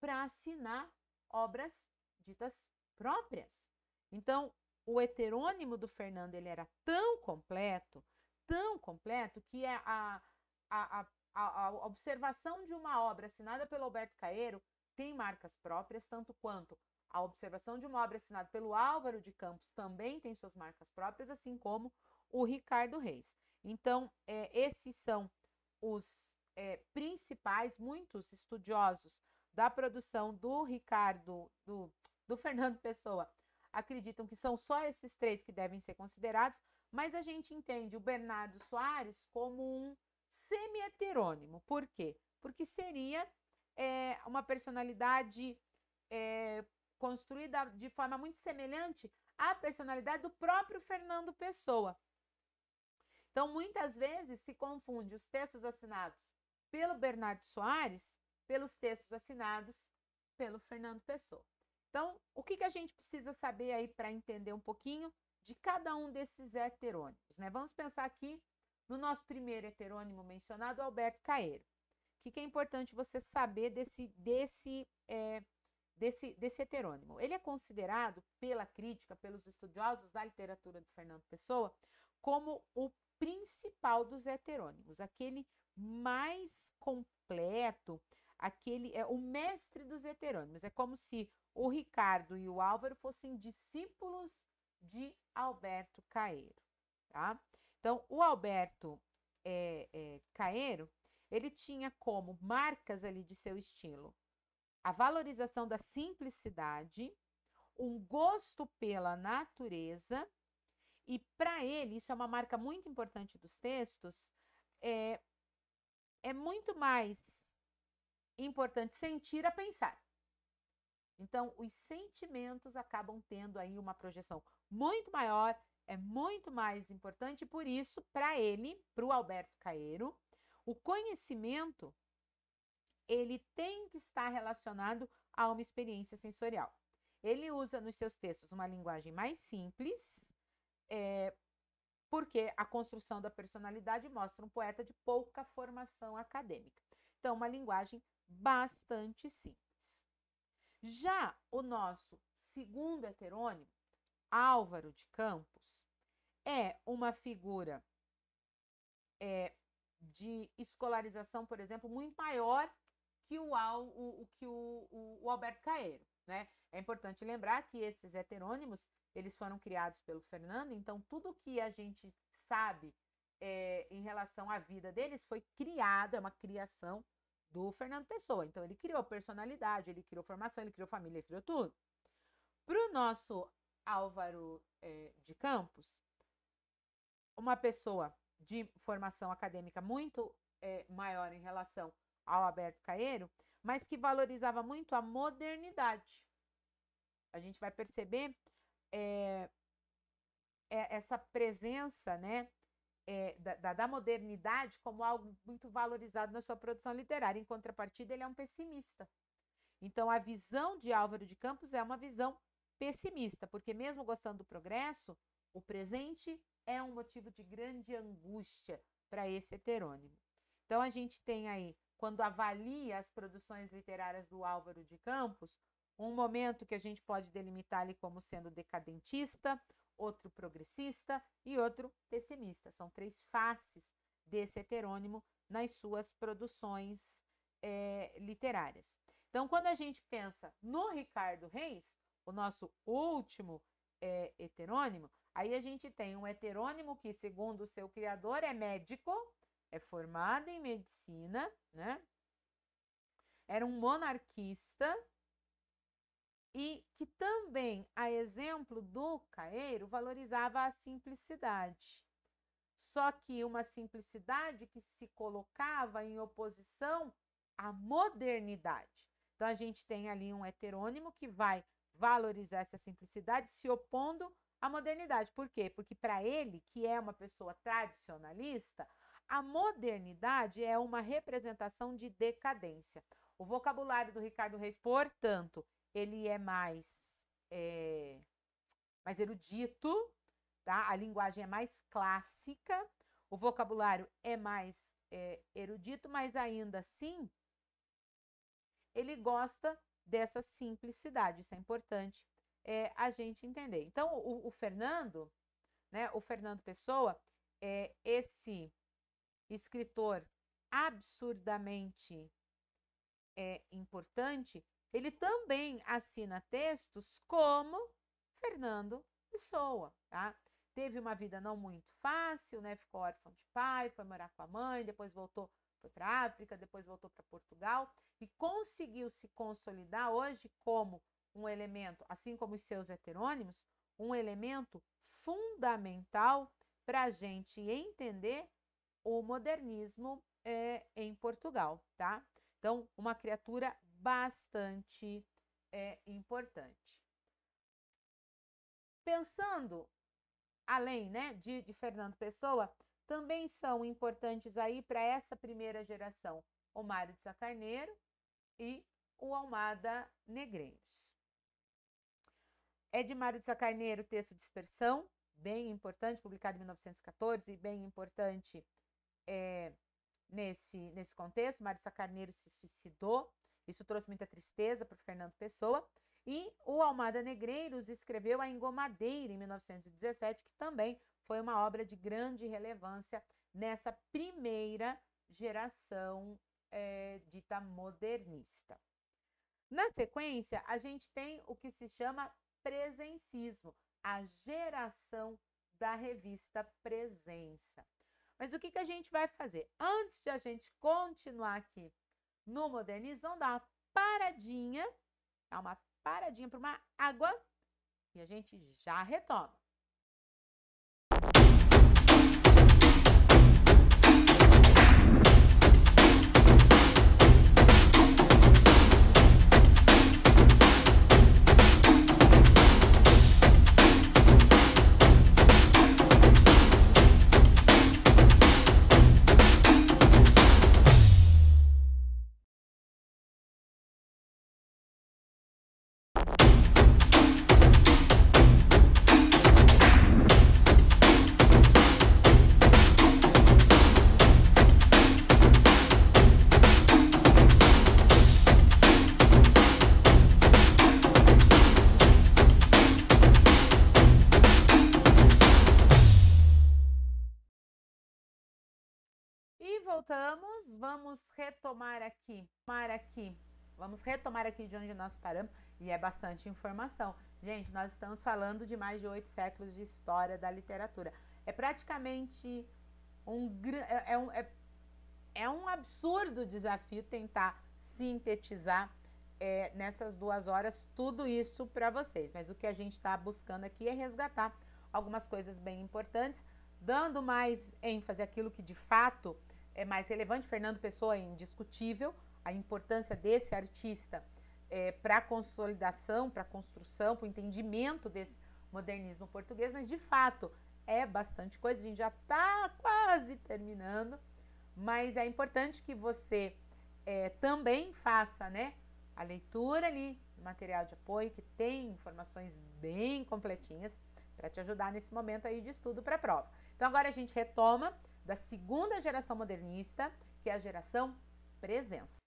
para assinar obras ditas próprias. Então, o heterônimo do Fernando ele era tão completo, tão completo, que é a, a, a, a observação de uma obra assinada pelo Alberto Caeiro tem marcas próprias, tanto quanto a observação de uma obra assinada pelo Álvaro de Campos também tem suas marcas próprias, assim como o Ricardo Reis. Então, é, esses são os é, principais, muitos estudiosos da produção do Ricardo, do, do Fernando Pessoa acreditam que são só esses três que devem ser considerados, mas a gente entende o Bernardo Soares como um semi-heterônimo. Por quê? Porque seria é, uma personalidade é, construída de forma muito semelhante à personalidade do próprio Fernando Pessoa. Então, muitas vezes se confunde os textos assinados pelo Bernardo Soares pelos textos assinados pelo Fernando Pessoa. Então, o que, que a gente precisa saber aí para entender um pouquinho de cada um desses heterônimos, né? Vamos pensar aqui no nosso primeiro heterônimo mencionado, Alberto Caeiro. O que, que é importante você saber desse, desse, é, desse, desse heterônimo? Ele é considerado pela crítica, pelos estudiosos da literatura do Fernando Pessoa, como o principal dos heterônimos, aquele mais completo, aquele é o mestre dos heterônimos. É como se o Ricardo e o Álvaro fossem discípulos de Alberto Caeiro, tá? Então, o Alberto é, é, Caeiro, ele tinha como marcas ali de seu estilo a valorização da simplicidade, um gosto pela natureza, e para ele, isso é uma marca muito importante dos textos, é, é muito mais importante sentir a pensar. Então, os sentimentos acabam tendo aí uma projeção muito maior, é muito mais importante, por isso, para ele, para o Alberto Caeiro, o conhecimento ele tem que estar relacionado a uma experiência sensorial. Ele usa nos seus textos uma linguagem mais simples, é, porque a construção da personalidade mostra um poeta de pouca formação acadêmica. Então, uma linguagem bastante simples. Já o nosso segundo heterônimo, Álvaro de Campos, é uma figura é, de escolarização, por exemplo, muito maior que o, o, que o, o, o Alberto Caeiro. Né? É importante lembrar que esses heterônimos eles foram criados pelo Fernando, então tudo que a gente sabe é, em relação à vida deles foi criado, é uma criação do Fernando Pessoa. Então, ele criou personalidade, ele criou formação, ele criou família, ele criou tudo. Para o nosso Álvaro é, de Campos, uma pessoa de formação acadêmica muito é, maior em relação ao Alberto Caeiro, mas que valorizava muito a modernidade. A gente vai perceber é, essa presença, né? é, da, da, modernidade como algo muito valorizado na sua produção literária. Em contrapartida, ele é um pessimista. Então, a visão de Álvaro de Campos é uma visão pessimista, porque, mesmo gostando do progresso, o presente é um motivo de grande angústia para esse heterônimo. Então, a gente tem aí, quando avalia as produções literárias do Álvaro de Campos, um momento que a gente pode delimitar ele como sendo decadentista, outro progressista e outro pessimista. São três faces desse heterônimo nas suas produções é, literárias. Então, quando a gente pensa no Ricardo Reis, o nosso último é, heterônimo, aí a gente tem um heterônimo que, segundo o seu criador, é médico, é formado em medicina, né? Era um monarquista, e que também, a exemplo do Caeiro, valorizava a simplicidade. Só que uma simplicidade que se colocava em oposição à modernidade. Então a gente tem ali um heterônimo que vai valorizar essa simplicidade se opondo à modernidade. Por quê? Porque para ele, que é uma pessoa tradicionalista, a modernidade é uma representação de decadência. O vocabulário do Ricardo Reis, portanto, ele é mais, é, mais erudito, tá? A linguagem é mais clássica, o vocabulário é mais é, erudito, mas ainda assim ele gosta dessa simplicidade. Isso é importante é, a gente entender. Então, o, o, Fernando, né? O Fernando Pessoa é esse escritor absurdamente é, importante ele também assina textos como Fernando Pessoa, tá? Teve uma vida não muito fácil, né? Ficou órfão de pai, foi morar com a mãe, depois voltou, foi para a África, depois voltou para Portugal e conseguiu se consolidar hoje como um elemento, assim como os seus heterônimos, um elemento fundamental para a gente entender o modernismo é, em Portugal, tá? Então, uma criatura bastante é, importante. Pensando além né, de, de Fernando Pessoa, também são importantes aí para essa primeira geração o Mário de Sacarneiro e o Almada Negreiros. É de Mário de Sacarneiro o texto Dispersão, bem importante, publicado em 1914 bem importante é, nesse, nesse contexto. Mário de Sacarneiro se suicidou isso trouxe muita tristeza para Fernando Pessoa. E o Almada Negreiros escreveu A Engomadeira em 1917, que também foi uma obra de grande relevância nessa primeira geração é, dita modernista. Na sequência, a gente tem o que se chama presencismo, a geração da revista Presença. Mas o que, que a gente vai fazer? Antes de a gente continuar aqui no modernizão, dá uma paradinha, dá uma paradinha para uma água e a gente já retoma. voltamos, vamos retomar aqui, tomar aqui. Vamos retomar aqui de onde nós paramos e é bastante informação. Gente, nós estamos falando de mais de oito séculos de história da literatura. É praticamente um é, é, um é, é um absurdo desafio tentar sintetizar é, nessas duas horas tudo isso para vocês. Mas o que a gente está buscando aqui é resgatar algumas coisas bem importantes, dando mais ênfase àquilo que de fato é mais relevante. Fernando Pessoa é indiscutível, a importância desse artista é, para a consolidação, para a construção, para o entendimento desse modernismo português, mas de fato é bastante coisa, a gente já está quase terminando, mas é importante que você é, também faça né, a leitura ali material de apoio, que tem informações bem completinhas para te ajudar nesse momento aí de estudo para a prova. Então agora a gente retoma da segunda geração modernista, que é a geração presença.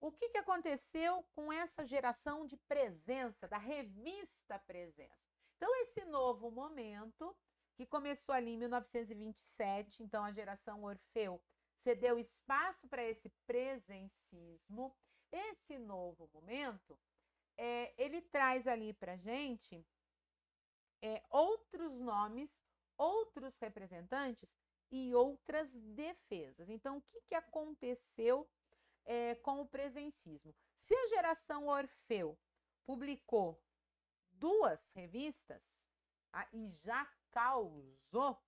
O que, que aconteceu com essa geração de presença, da revista Presença? Então, esse novo momento, que começou ali em 1927, então a geração Orfeu cedeu espaço para esse presencismo. Esse novo momento, é, ele traz ali para gente é, outros nomes, outros representantes e outras defesas. Então, o que, que aconteceu é, com o presencismo? Se a geração Orfeu publicou duas revistas a e já causou,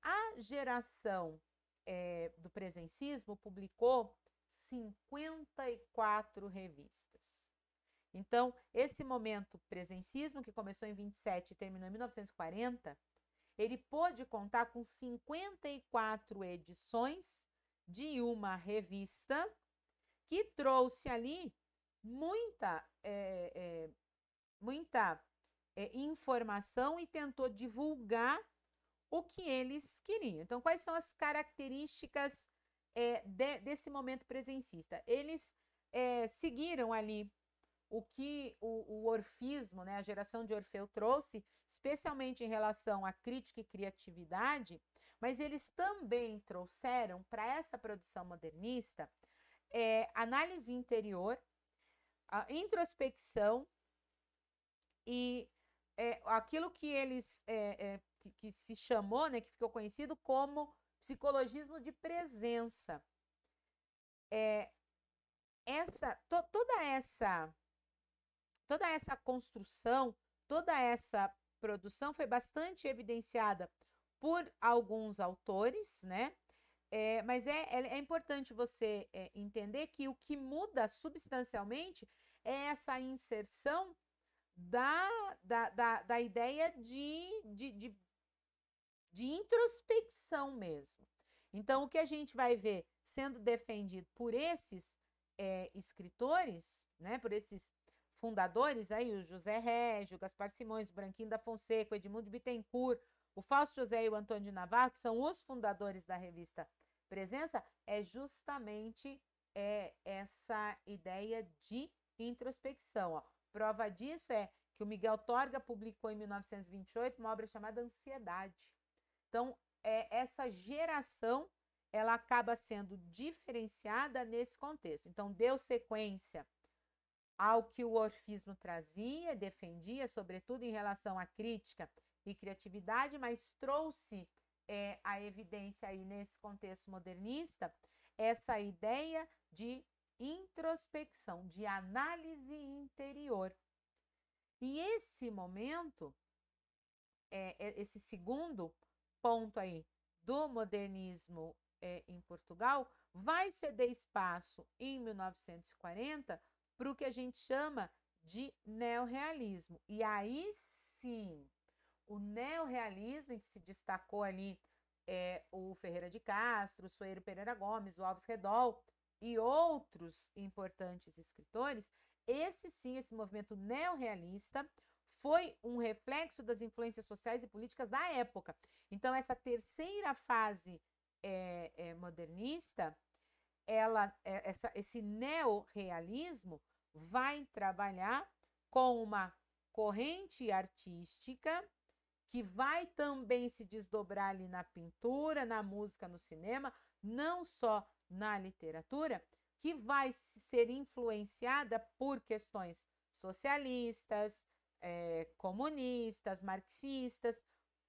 a geração é, do presencismo publicou 54 revistas. Então, esse momento presencismo, que começou em 27 e terminou em 1940, ele pôde contar com 54 edições de uma revista que trouxe ali muita, é, é, muita é, informação e tentou divulgar o que eles queriam. Então, quais são as características de, desse momento presencista? Eles seguiram ali o que o, o orfismo, né, a geração de Orfeu trouxe, especialmente em relação à crítica e criatividade, mas eles também trouxeram para essa produção modernista é, análise interior, introspecção e é, aquilo que eles é, é, que, que, se chamou, né, que ficou conhecido como psicologismo de presença. É, essa to, toda essa toda essa construção, toda essa produção foi bastante evidenciada por alguns autores, né? É, mas é, é, é, importante você é, entender que o que muda substancialmente é essa inserção da, da, da, da ideia de, de, de, de introspecção mesmo. Então, o que a gente vai ver sendo defendido por esses é, escritores, né, por esses fundadores aí, o José Régio, Gaspar Simões, Branquinho da Fonseca, Edmundo Bittencourt, o Fausto José e o Antônio de Navarro, que são os fundadores da revista Presença, é justamente é, essa ideia de introspecção. Ó. Prova disso é que o Miguel Torga publicou em 1928 uma obra chamada Ansiedade. Então, é, essa geração ela acaba sendo diferenciada nesse contexto. Então, deu sequência ao que o orfismo trazia, defendia, sobretudo em relação à crítica e criatividade, mas trouxe é, a evidência aí nesse contexto modernista essa ideia de introspecção, de análise interior. E esse momento, é, é esse segundo ponto aí do modernismo é, em Portugal, vai ceder espaço em 1940 para o que a gente chama de neorrealismo. E aí sim, o neorrealismo em que se destacou ali é, o Ferreira de Castro, o Soeiro Pereira Gomes, o Alves Redol e outros importantes escritores, esse sim, esse movimento neorrealista, foi um reflexo das influências sociais e políticas da época. Então, essa terceira fase é, é, modernista ela, é, essa, esse neorrealismo vai trabalhar com uma corrente artística que vai também se desdobrar ali na pintura, na música, no cinema, não só na literatura, que vai ser influenciada por questões socialistas, é, comunistas, marxistas,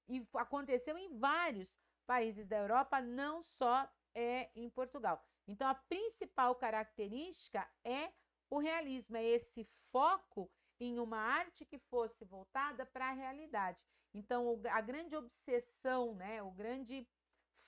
e aconteceu em vários países da Europa, não só é, em Portugal. Então, a principal característica é o realismo, é esse foco em uma arte que fosse voltada para a realidade. Então, a grande obsessão, né, o grande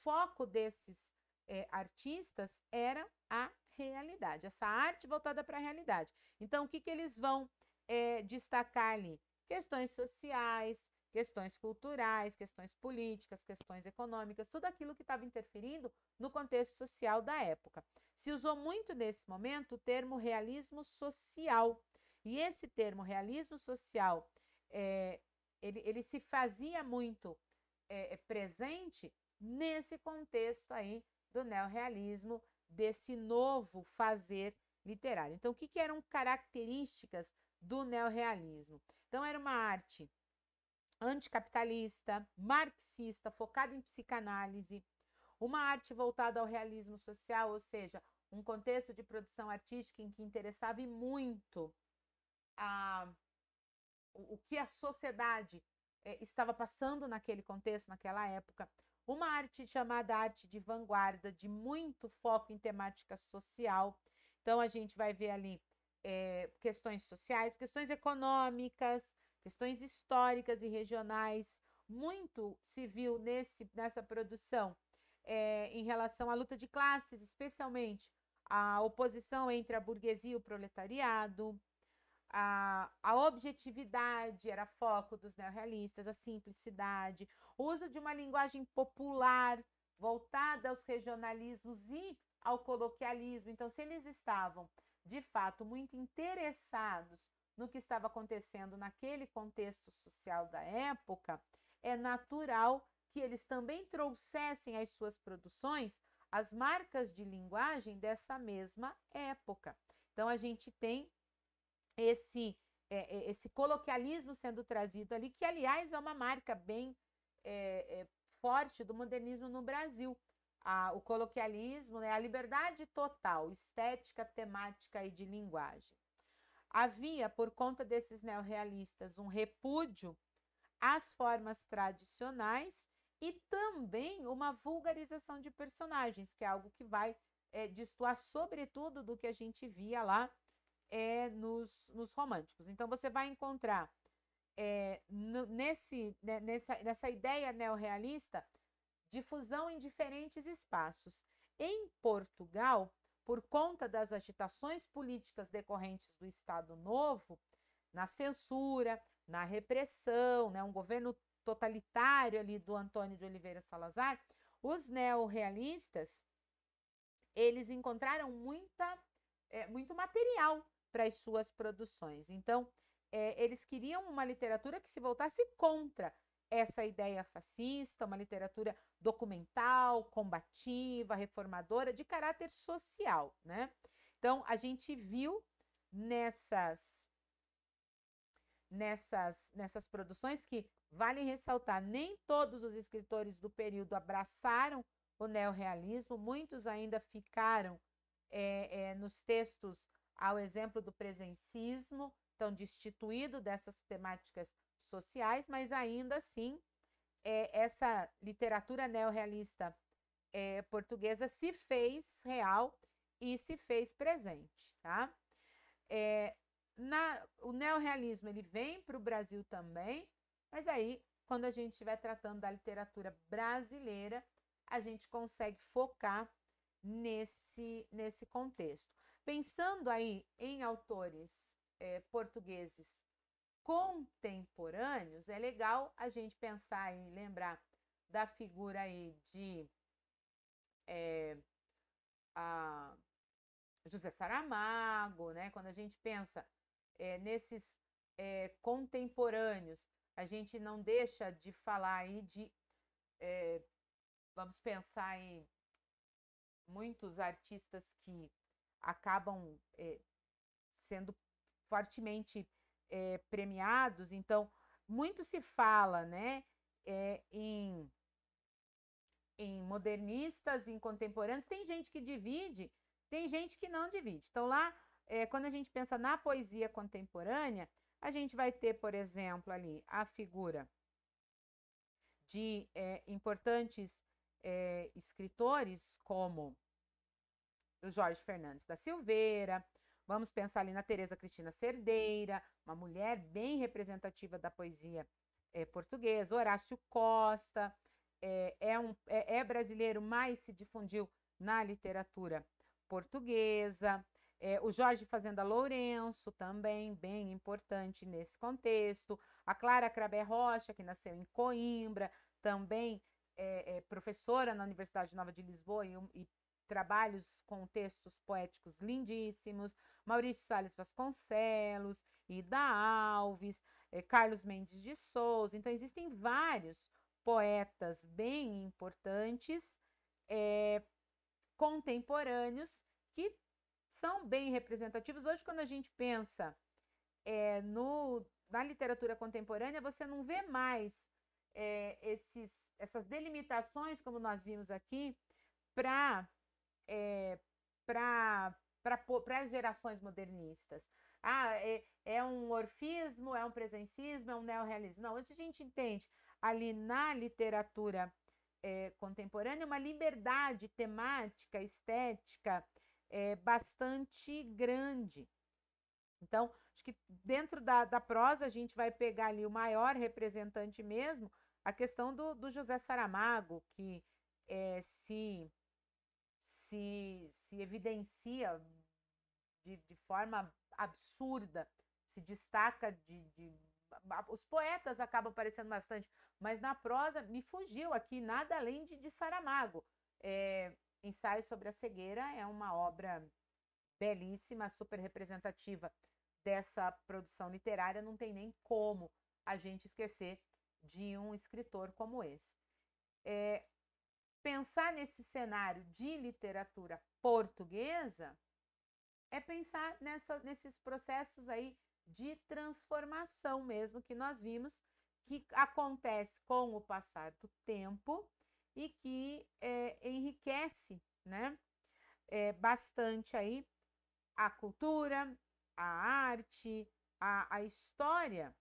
foco desses é, artistas era a realidade, essa arte voltada para a realidade. Então, o que, que eles vão é, destacar ali? Questões sociais, questões culturais, questões políticas, questões econômicas, tudo aquilo que estava interferindo no contexto social da época. Se usou muito nesse momento o termo realismo social. E esse termo realismo social, é, ele, ele, se fazia muito é, é presente nesse contexto aí do neorrealismo, desse novo fazer literário. Então, o que, que eram características do neorrealismo? Então, era uma arte anticapitalista, marxista, focada em psicanálise, uma arte voltada ao realismo social, ou seja, um contexto de produção artística em que interessava e muito a, o, que a sociedade eh, estava passando naquele contexto, naquela época. Uma arte chamada arte de vanguarda, de muito foco em temática social. Então, a gente vai ver ali eh, questões sociais, questões econômicas, questões históricas e regionais. Muito se viu nesse, nessa produção é, em relação à luta de classes, especialmente a oposição entre a burguesia e o proletariado, a, a objetividade era foco dos neorrealistas, a simplicidade, o uso de uma linguagem popular voltada aos regionalismos e ao coloquialismo. Então, se eles estavam de fato muito interessados no que estava acontecendo naquele contexto social da época, é natural que eles também trouxessem as suas produções as marcas de linguagem dessa mesma época. Então a gente tem esse é, é, esse coloquialismo sendo trazido ali, que aliás é uma marca bem é, é, forte do modernismo no Brasil. A, o coloquialismo, né, a liberdade total, estética, temática e de linguagem. Havia, por conta desses neorrealistas, um repúdio às formas tradicionais e também uma vulgarização de personagens, que é algo que vai é, destoar, sobretudo, do que a gente via lá é, nos, nos românticos. Então, você vai encontrar é, nesse, né, nessa, nessa ideia neorrealista difusão em diferentes espaços. Em Portugal, por conta das agitações políticas decorrentes do Estado Novo, na censura, na repressão, né, um governo totalitário ali do Antônio de Oliveira Salazar, os neorrealistas eles encontraram muita, é, muito material para as suas produções. Então, é, eles queriam uma literatura que se voltasse contra essa ideia fascista, uma literatura documental, combativa, reformadora, de caráter social, né? Então, a gente viu nessas nessas nessas produções que vale ressaltar, nem todos os escritores do período abraçaram o neorrealismo, muitos ainda ficaram é, é, nos textos ao exemplo do presencismo, então destituído dessas temáticas sociais, mas ainda assim é, essa literatura neorrealista é, portuguesa se fez real e se fez presente, tá? É, na, o neorrealismo ele vem para o Brasil também, mas aí quando a gente estiver tratando da literatura brasileira, a gente consegue focar nesse, nesse contexto. Pensando aí em autores é, portugueses contemporâneos, é legal a gente pensar e lembrar da figura aí de é, José Saramago, né? Quando a gente pensa é, nesses é, contemporâneos, a gente não deixa de falar aí de, é, vamos pensar em muitos artistas que acabam é, sendo fortemente é, premiados. Então, muito se fala né, é, em, em modernistas, em contemporâneos. Tem gente que divide, tem gente que não divide. Então, lá, é, quando a gente pensa na poesia contemporânea, a gente vai ter, por exemplo, ali a figura de é, importantes escritores como o Jorge Fernandes da Silveira, Vamos pensar ali na Teresa Cristina Cerdeira, uma mulher bem representativa da poesia é, portuguesa, Horácio Costa, é, é, um, é, é brasileiro, mas se difundiu na literatura portuguesa. É, o Jorge Fazenda Lourenço, também bem importante nesse contexto. A Clara Craber Rocha, que nasceu em Coimbra, também é, é professora na Universidade Nova de Lisboa e, e trabalhos com textos poéticos lindíssimos, Maurício Salles Vasconcelos, Ida Alves, eh, Carlos Mendes de Souza. Então, existem vários poetas bem importantes, eh, contemporâneos, que são bem representativos. Hoje, quando a gente pensa eh, no, na literatura contemporânea, você não vê mais esses, essas delimitações, como nós vimos aqui, para é, eh, para para as gerações modernistas. Ah, é, é, um orfismo, é um presencismo, é um neorrealismo. Não, onde a gente entende ali na literatura eh, é, contemporânea uma liberdade temática, estética é, bastante grande. Então, acho que dentro da, da prosa a gente vai pegar ali o maior representante mesmo, a questão do, do José Saramago, que se se, se evidencia de, de forma absurda, se destaca de, de os poetas acabam aparecendo bastante, mas na prosa me fugiu aqui nada além de, de Saramago. É, Ensaio sobre a Cegueira é uma obra belíssima, super representativa dessa produção literária, não tem nem como a gente esquecer de um escritor como esse. É, pensar nesse cenário de literatura portuguesa é pensar nessa, nesses processos aí de transformação mesmo que nós vimos que acontece com o passar do tempo e que é, enriquece, né, é, bastante aí a cultura, a arte, a, a história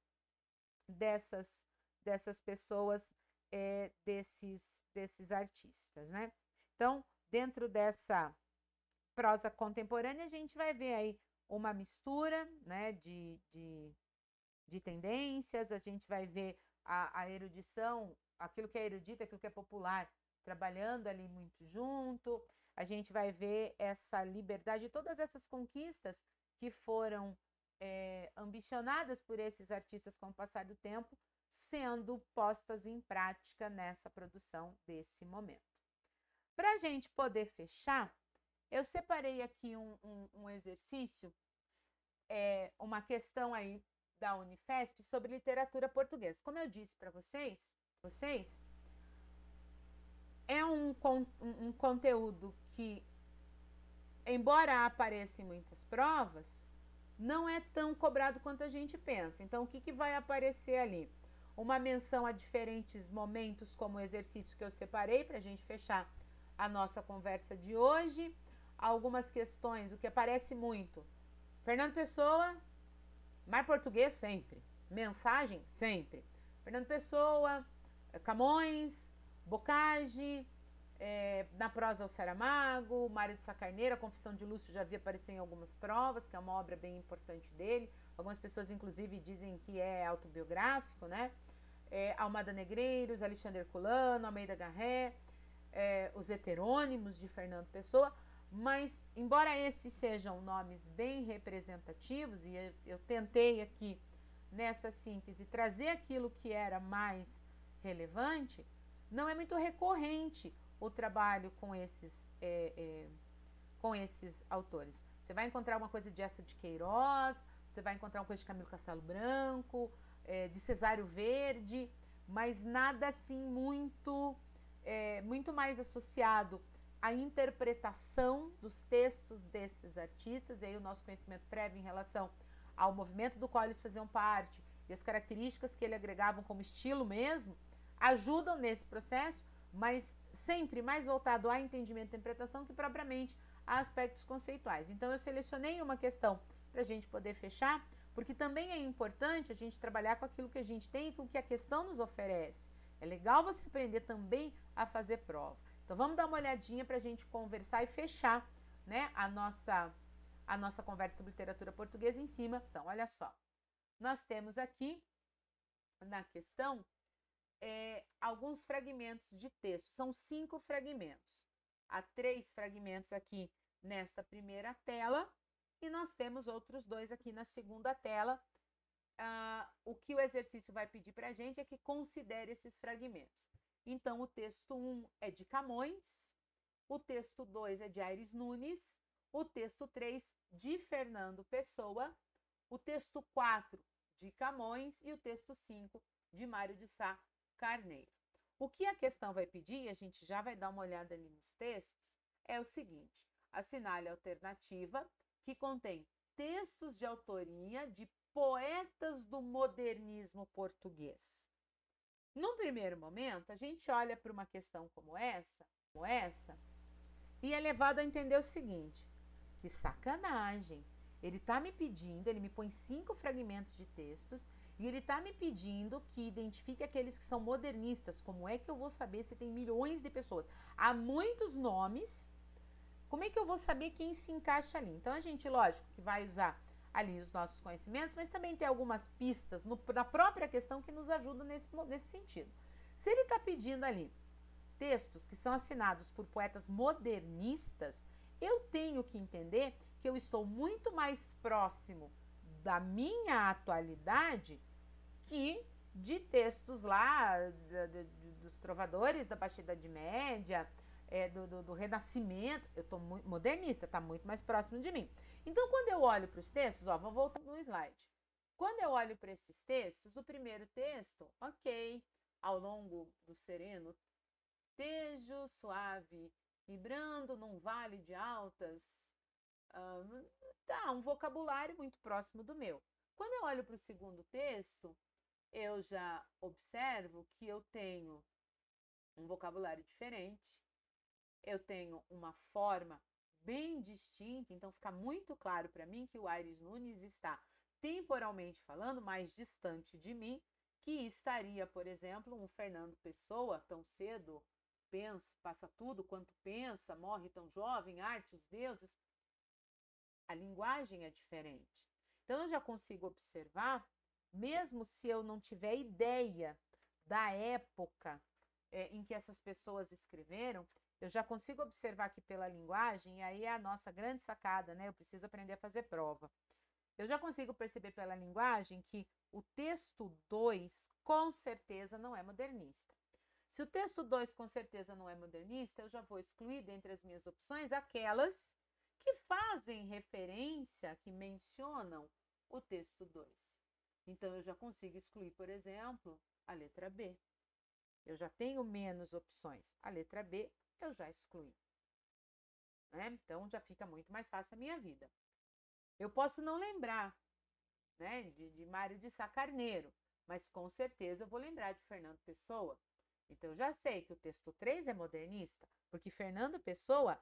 dessas dessas pessoas é, desses, desses artistas, né? Então, dentro dessa prosa contemporânea, a gente vai ver aí uma mistura né, de, de, de tendências, a gente vai ver a, a, erudição, aquilo que é erudito, aquilo que é popular, trabalhando ali muito junto, a gente vai ver essa liberdade, todas essas conquistas que foram é, ambicionadas por esses artistas com o passar do tempo, sendo postas em prática nessa produção desse momento. Para a gente poder fechar, eu separei aqui um, um, um exercício, é, uma questão aí da Unifesp sobre literatura portuguesa. Como eu disse para vocês, vocês é um, um, um conteúdo que, embora apareça em muitas provas, não é tão cobrado quanto a gente pensa. Então, o que, que vai aparecer ali? uma menção a diferentes momentos, como o exercício que eu separei para a gente fechar a nossa conversa de hoje. Algumas questões, o que aparece muito. Fernando Pessoa, mar português sempre. Mensagem sempre. Fernando Pessoa, Camões, Bocage, é, na prosa o Saramago, Mário de Sacarneira, Confissão de Lúcio já havia aparecido em algumas provas, que é uma obra bem importante dele. Algumas pessoas, inclusive, dizem que é autobiográfico, né? É, Almada Negreiros, Alexandre Culano, Almeida Garré, é, os heterônimos de Fernando Pessoa. Mas, embora esses sejam nomes bem representativos, e eu, eu tentei aqui nessa síntese trazer aquilo que era mais relevante, não é muito recorrente o trabalho com esses, é, é, com esses autores. Você vai encontrar uma coisa de Essa de Queiroz, você vai encontrar uma coisa de Camilo Castelo Branco, é, de Cesário Verde, mas nada assim muito, é, muito mais associado à interpretação dos textos desses artistas, e aí o nosso conhecimento prévio em relação ao movimento do qual eles faziam parte e as características que ele agregavam como estilo mesmo, ajudam nesse processo, mas sempre mais voltado ao entendimento e interpretação que propriamente a aspectos conceituais. Então eu selecionei uma questão para a gente poder fechar, porque também é importante a gente trabalhar com aquilo que a gente tem e com o que a questão nos oferece. É legal você aprender também a fazer prova. Então vamos dar uma olhadinha para a gente conversar e fechar né, a, nossa, a nossa conversa sobre literatura portuguesa em cima. Então, olha só. Nós temos aqui na questão é, alguns fragmentos de texto. São cinco fragmentos. Há três fragmentos aqui nesta primeira tela e nós temos outros dois aqui na segunda tela. Ah, o que o exercício vai pedir para a gente é que considere esses fragmentos. Então, o texto 1 um é de Camões, o texto 2 é de Aires Nunes, o texto 3 de Fernando Pessoa, o texto 4 de Camões e o texto 5 de Mário de Sá Carneiro. O que a questão vai pedir, e a gente já vai dar uma olhada ali nos textos, é o seguinte: assinale a alternativa que contém textos de autoria de poetas do modernismo português. Num primeiro momento, a gente olha para uma questão como essa, como essa, e é levado a entender o seguinte: que sacanagem! Ele está me pedindo, ele me põe cinco fragmentos de textos e ele está me pedindo que identifique aqueles que são modernistas. Como é que eu vou saber se tem milhões de pessoas? Há muitos nomes como é que eu vou saber quem se encaixa ali? Então, a gente, lógico, que vai usar ali os nossos conhecimentos, mas também tem algumas pistas no, na própria questão que nos ajudam nesse, nesse sentido. Se ele está pedindo ali textos que são assinados por poetas modernistas, eu tenho que entender que eu estou muito mais próximo da minha atualidade que de textos lá de, de, dos trovadores da Baixa Idade Média, é, do, do, do, renascimento, eu estou modernista, está muito mais próximo de mim. Então, quando eu olho para os textos, ó, vou voltar no slide. Quando eu olho para esses textos, o primeiro texto, ok, ao longo do sereno, tejo suave, vibrando num vale de altas, uh, tá, um vocabulário muito próximo do meu. Quando eu olho para o segundo texto, eu já observo que eu tenho um vocabulário diferente, eu tenho uma forma bem distinta, então fica muito claro para mim que o Aires Nunes está, temporalmente falando, mais distante de mim que estaria, por exemplo, um Fernando Pessoa tão cedo, pensa, passa tudo quanto pensa, morre tão jovem, arte, os deuses. A linguagem é diferente. Então eu já consigo observar, mesmo se eu não tiver ideia da época é, em que essas pessoas escreveram, eu já consigo observar aqui pela linguagem, e aí é a nossa grande sacada, né? Eu preciso aprender a fazer prova. Eu já consigo perceber pela linguagem que o texto 2 com certeza não é modernista. Se o texto 2 com certeza não é modernista, eu já vou excluir dentre as minhas opções aquelas que fazem referência, que mencionam o texto 2. Então eu já consigo excluir, por exemplo, a letra B. Eu já tenho menos opções. A letra B eu já excluí. Né? Então já fica muito mais fácil a minha vida. Eu posso não lembrar né, de, de Mário de Sá Carneiro, mas com certeza eu vou lembrar de Fernando Pessoa. Então eu já sei que o texto 3 é modernista, porque Fernando Pessoa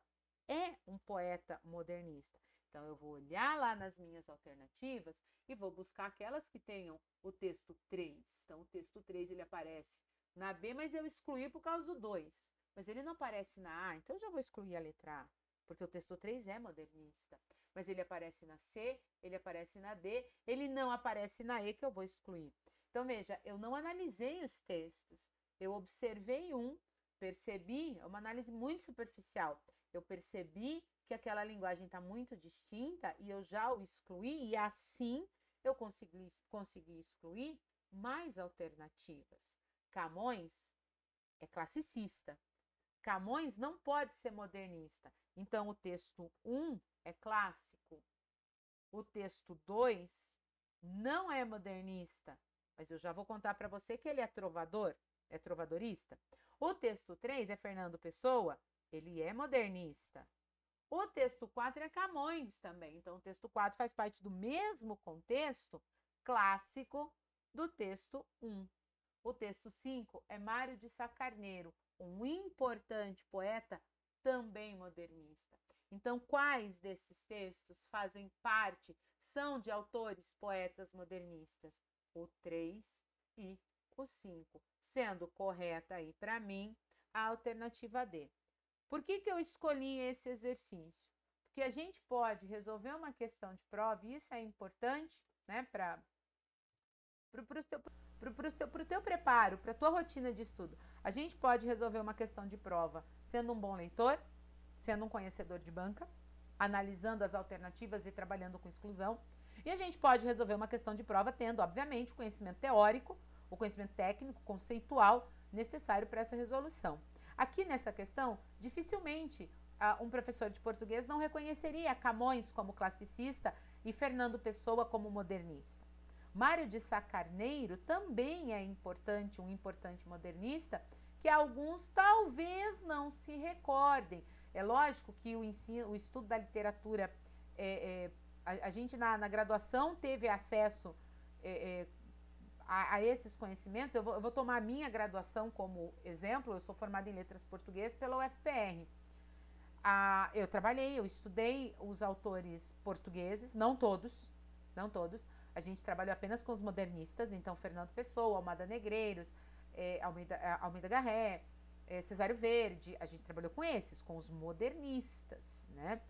é um poeta modernista. Então eu vou olhar lá nas minhas alternativas e vou buscar aquelas que tenham o texto 3. Então o texto 3 ele aparece na B, mas eu excluí por causa do 2 mas ele não aparece na A, então eu já vou excluir a letra A, porque o texto 3 é modernista. Mas ele aparece na C, ele aparece na D, ele não aparece na E, que eu vou excluir. Então, veja, eu não analisei os textos, eu observei um, percebi, é uma análise muito superficial, eu percebi que aquela linguagem está muito distinta e eu já o excluí, e assim eu consegui, consegui excluir mais alternativas. Camões é classicista, Camões não pode ser modernista. Então, o texto 1 é clássico. O texto 2 não é modernista, mas eu já vou contar para você que ele é trovador, é trovadorista. O texto 3 é Fernando Pessoa, ele é modernista. O texto 4 é Camões também. Então, o texto 4 faz parte do mesmo contexto clássico do texto 1. O texto 5 é Mário de Sacarneiro um importante poeta também modernista. Então, quais desses textos fazem parte, são de autores poetas modernistas? O 3 e o 5, sendo correta aí para mim a alternativa D. Por que, que eu escolhi esse exercício? Porque a gente pode resolver uma questão de prova, e isso é importante né, para o teu, teu, teu preparo, para a tua rotina de estudo. A gente pode resolver uma questão de prova sendo um bom leitor, sendo um conhecedor de banca, analisando as alternativas e trabalhando com exclusão. E a gente pode resolver uma questão de prova tendo, obviamente, o conhecimento teórico, o conhecimento técnico, conceitual necessário para essa resolução. Aqui nessa questão, dificilmente uh, um professor de português não reconheceria Camões como classicista e Fernando Pessoa como modernista. Mário de Sá Carneiro também é importante, um importante modernista, que alguns talvez não se recordem. É lógico que o, ensino, o estudo da literatura, é, é, a, a, gente na, na, graduação teve acesso é, é a, a, esses conhecimentos. Eu vou, eu vou tomar a minha graduação como exemplo, eu sou formada em letras português pela UFPR. eu trabalhei, eu estudei os autores portugueses, não todos, não todos, a gente trabalhou apenas com os modernistas, então Fernando Pessoa, Almada Negreiros, é, Almeida, é, Almeida Garré, é, Cesário Verde, a gente trabalhou com esses, com os modernistas, né?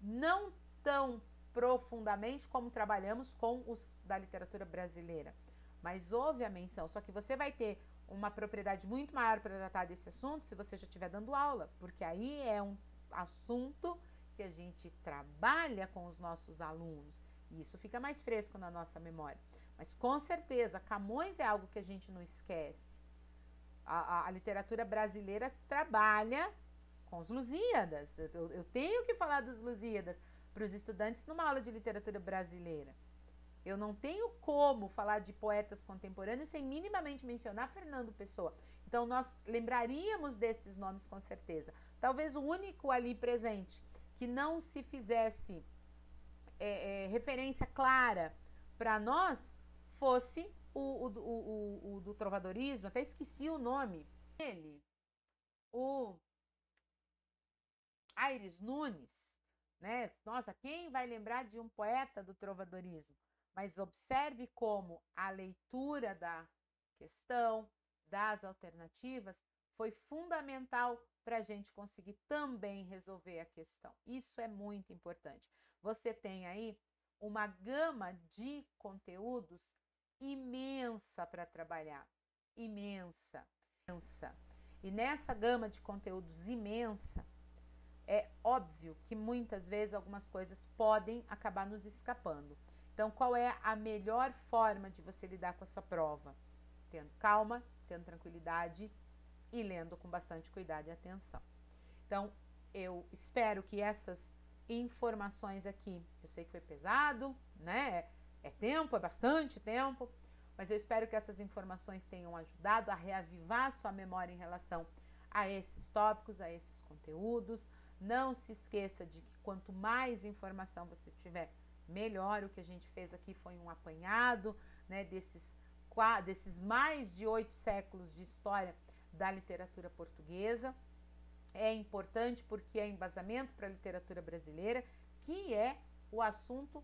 Não tão profundamente como trabalhamos com os da literatura brasileira, mas houve a menção, só que você vai ter uma propriedade muito maior para tratar desse assunto se você já estiver dando aula, porque aí é um assunto que a gente trabalha com os nossos alunos. E isso fica mais fresco na nossa memória. Mas com certeza, Camões é algo que a gente não esquece. A, a, a literatura brasileira trabalha com os Lusíadas. Eu, eu tenho que falar dos Lusíadas para os estudantes numa aula de literatura brasileira. Eu não tenho como falar de poetas contemporâneos sem minimamente mencionar Fernando Pessoa. Então nós lembraríamos desses nomes com certeza. Talvez o único ali presente que não se fizesse é, é, referência clara para nós fosse o, o, o, o, do trovadorismo, até esqueci o nome dele, o Aires Nunes, né? Nossa, quem vai lembrar de um poeta do trovadorismo? Mas observe como a leitura da questão, das alternativas, foi fundamental para a gente conseguir também resolver a questão. Isso é muito importante. Você tem aí uma gama de conteúdos imensa para trabalhar, imensa, imensa. E nessa gama de conteúdos imensa, é óbvio que muitas vezes algumas coisas podem acabar nos escapando. Então, qual é a melhor forma de você lidar com a sua prova? Tendo calma, tendo tranquilidade e lendo com bastante cuidado e atenção. Então, eu espero que essas informações aqui. Eu sei que foi pesado, né? É tempo, é bastante tempo, mas eu espero que essas informações tenham ajudado a reavivar sua memória em relação a esses tópicos, a esses conteúdos. Não se esqueça de que quanto mais informação você tiver, melhor. O que a gente fez aqui foi um apanhado né, desses, desses mais de oito séculos de história da literatura portuguesa é importante porque é embasamento para a literatura brasileira, que é o assunto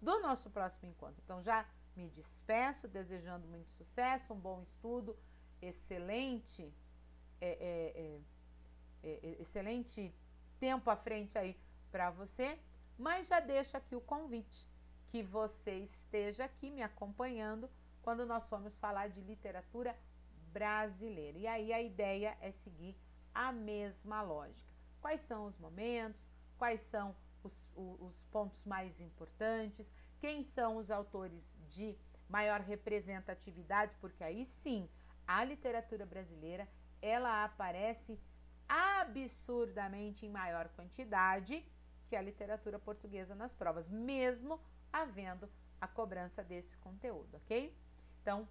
do nosso próximo encontro. Então já me despeço, desejando muito sucesso, um bom estudo, excelente, é, é, é, excelente tempo à frente aí para você, mas já deixo aqui o convite que você esteja aqui me acompanhando quando nós formos falar de literatura brasileira. E aí a ideia é seguir a mesma lógica. Quais são os momentos, quais são os, os pontos mais importantes, quem são os autores de maior representatividade, porque aí sim a literatura brasileira ela aparece absurdamente em maior quantidade que a literatura portuguesa nas provas, mesmo havendo a cobrança desse conteúdo, ok? Então,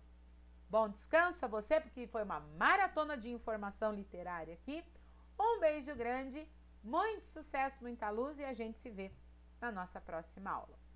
Bom descanso a você, porque foi uma maratona de informação literária aqui. Um beijo grande, muito sucesso, muita luz e a gente se vê na nossa próxima aula.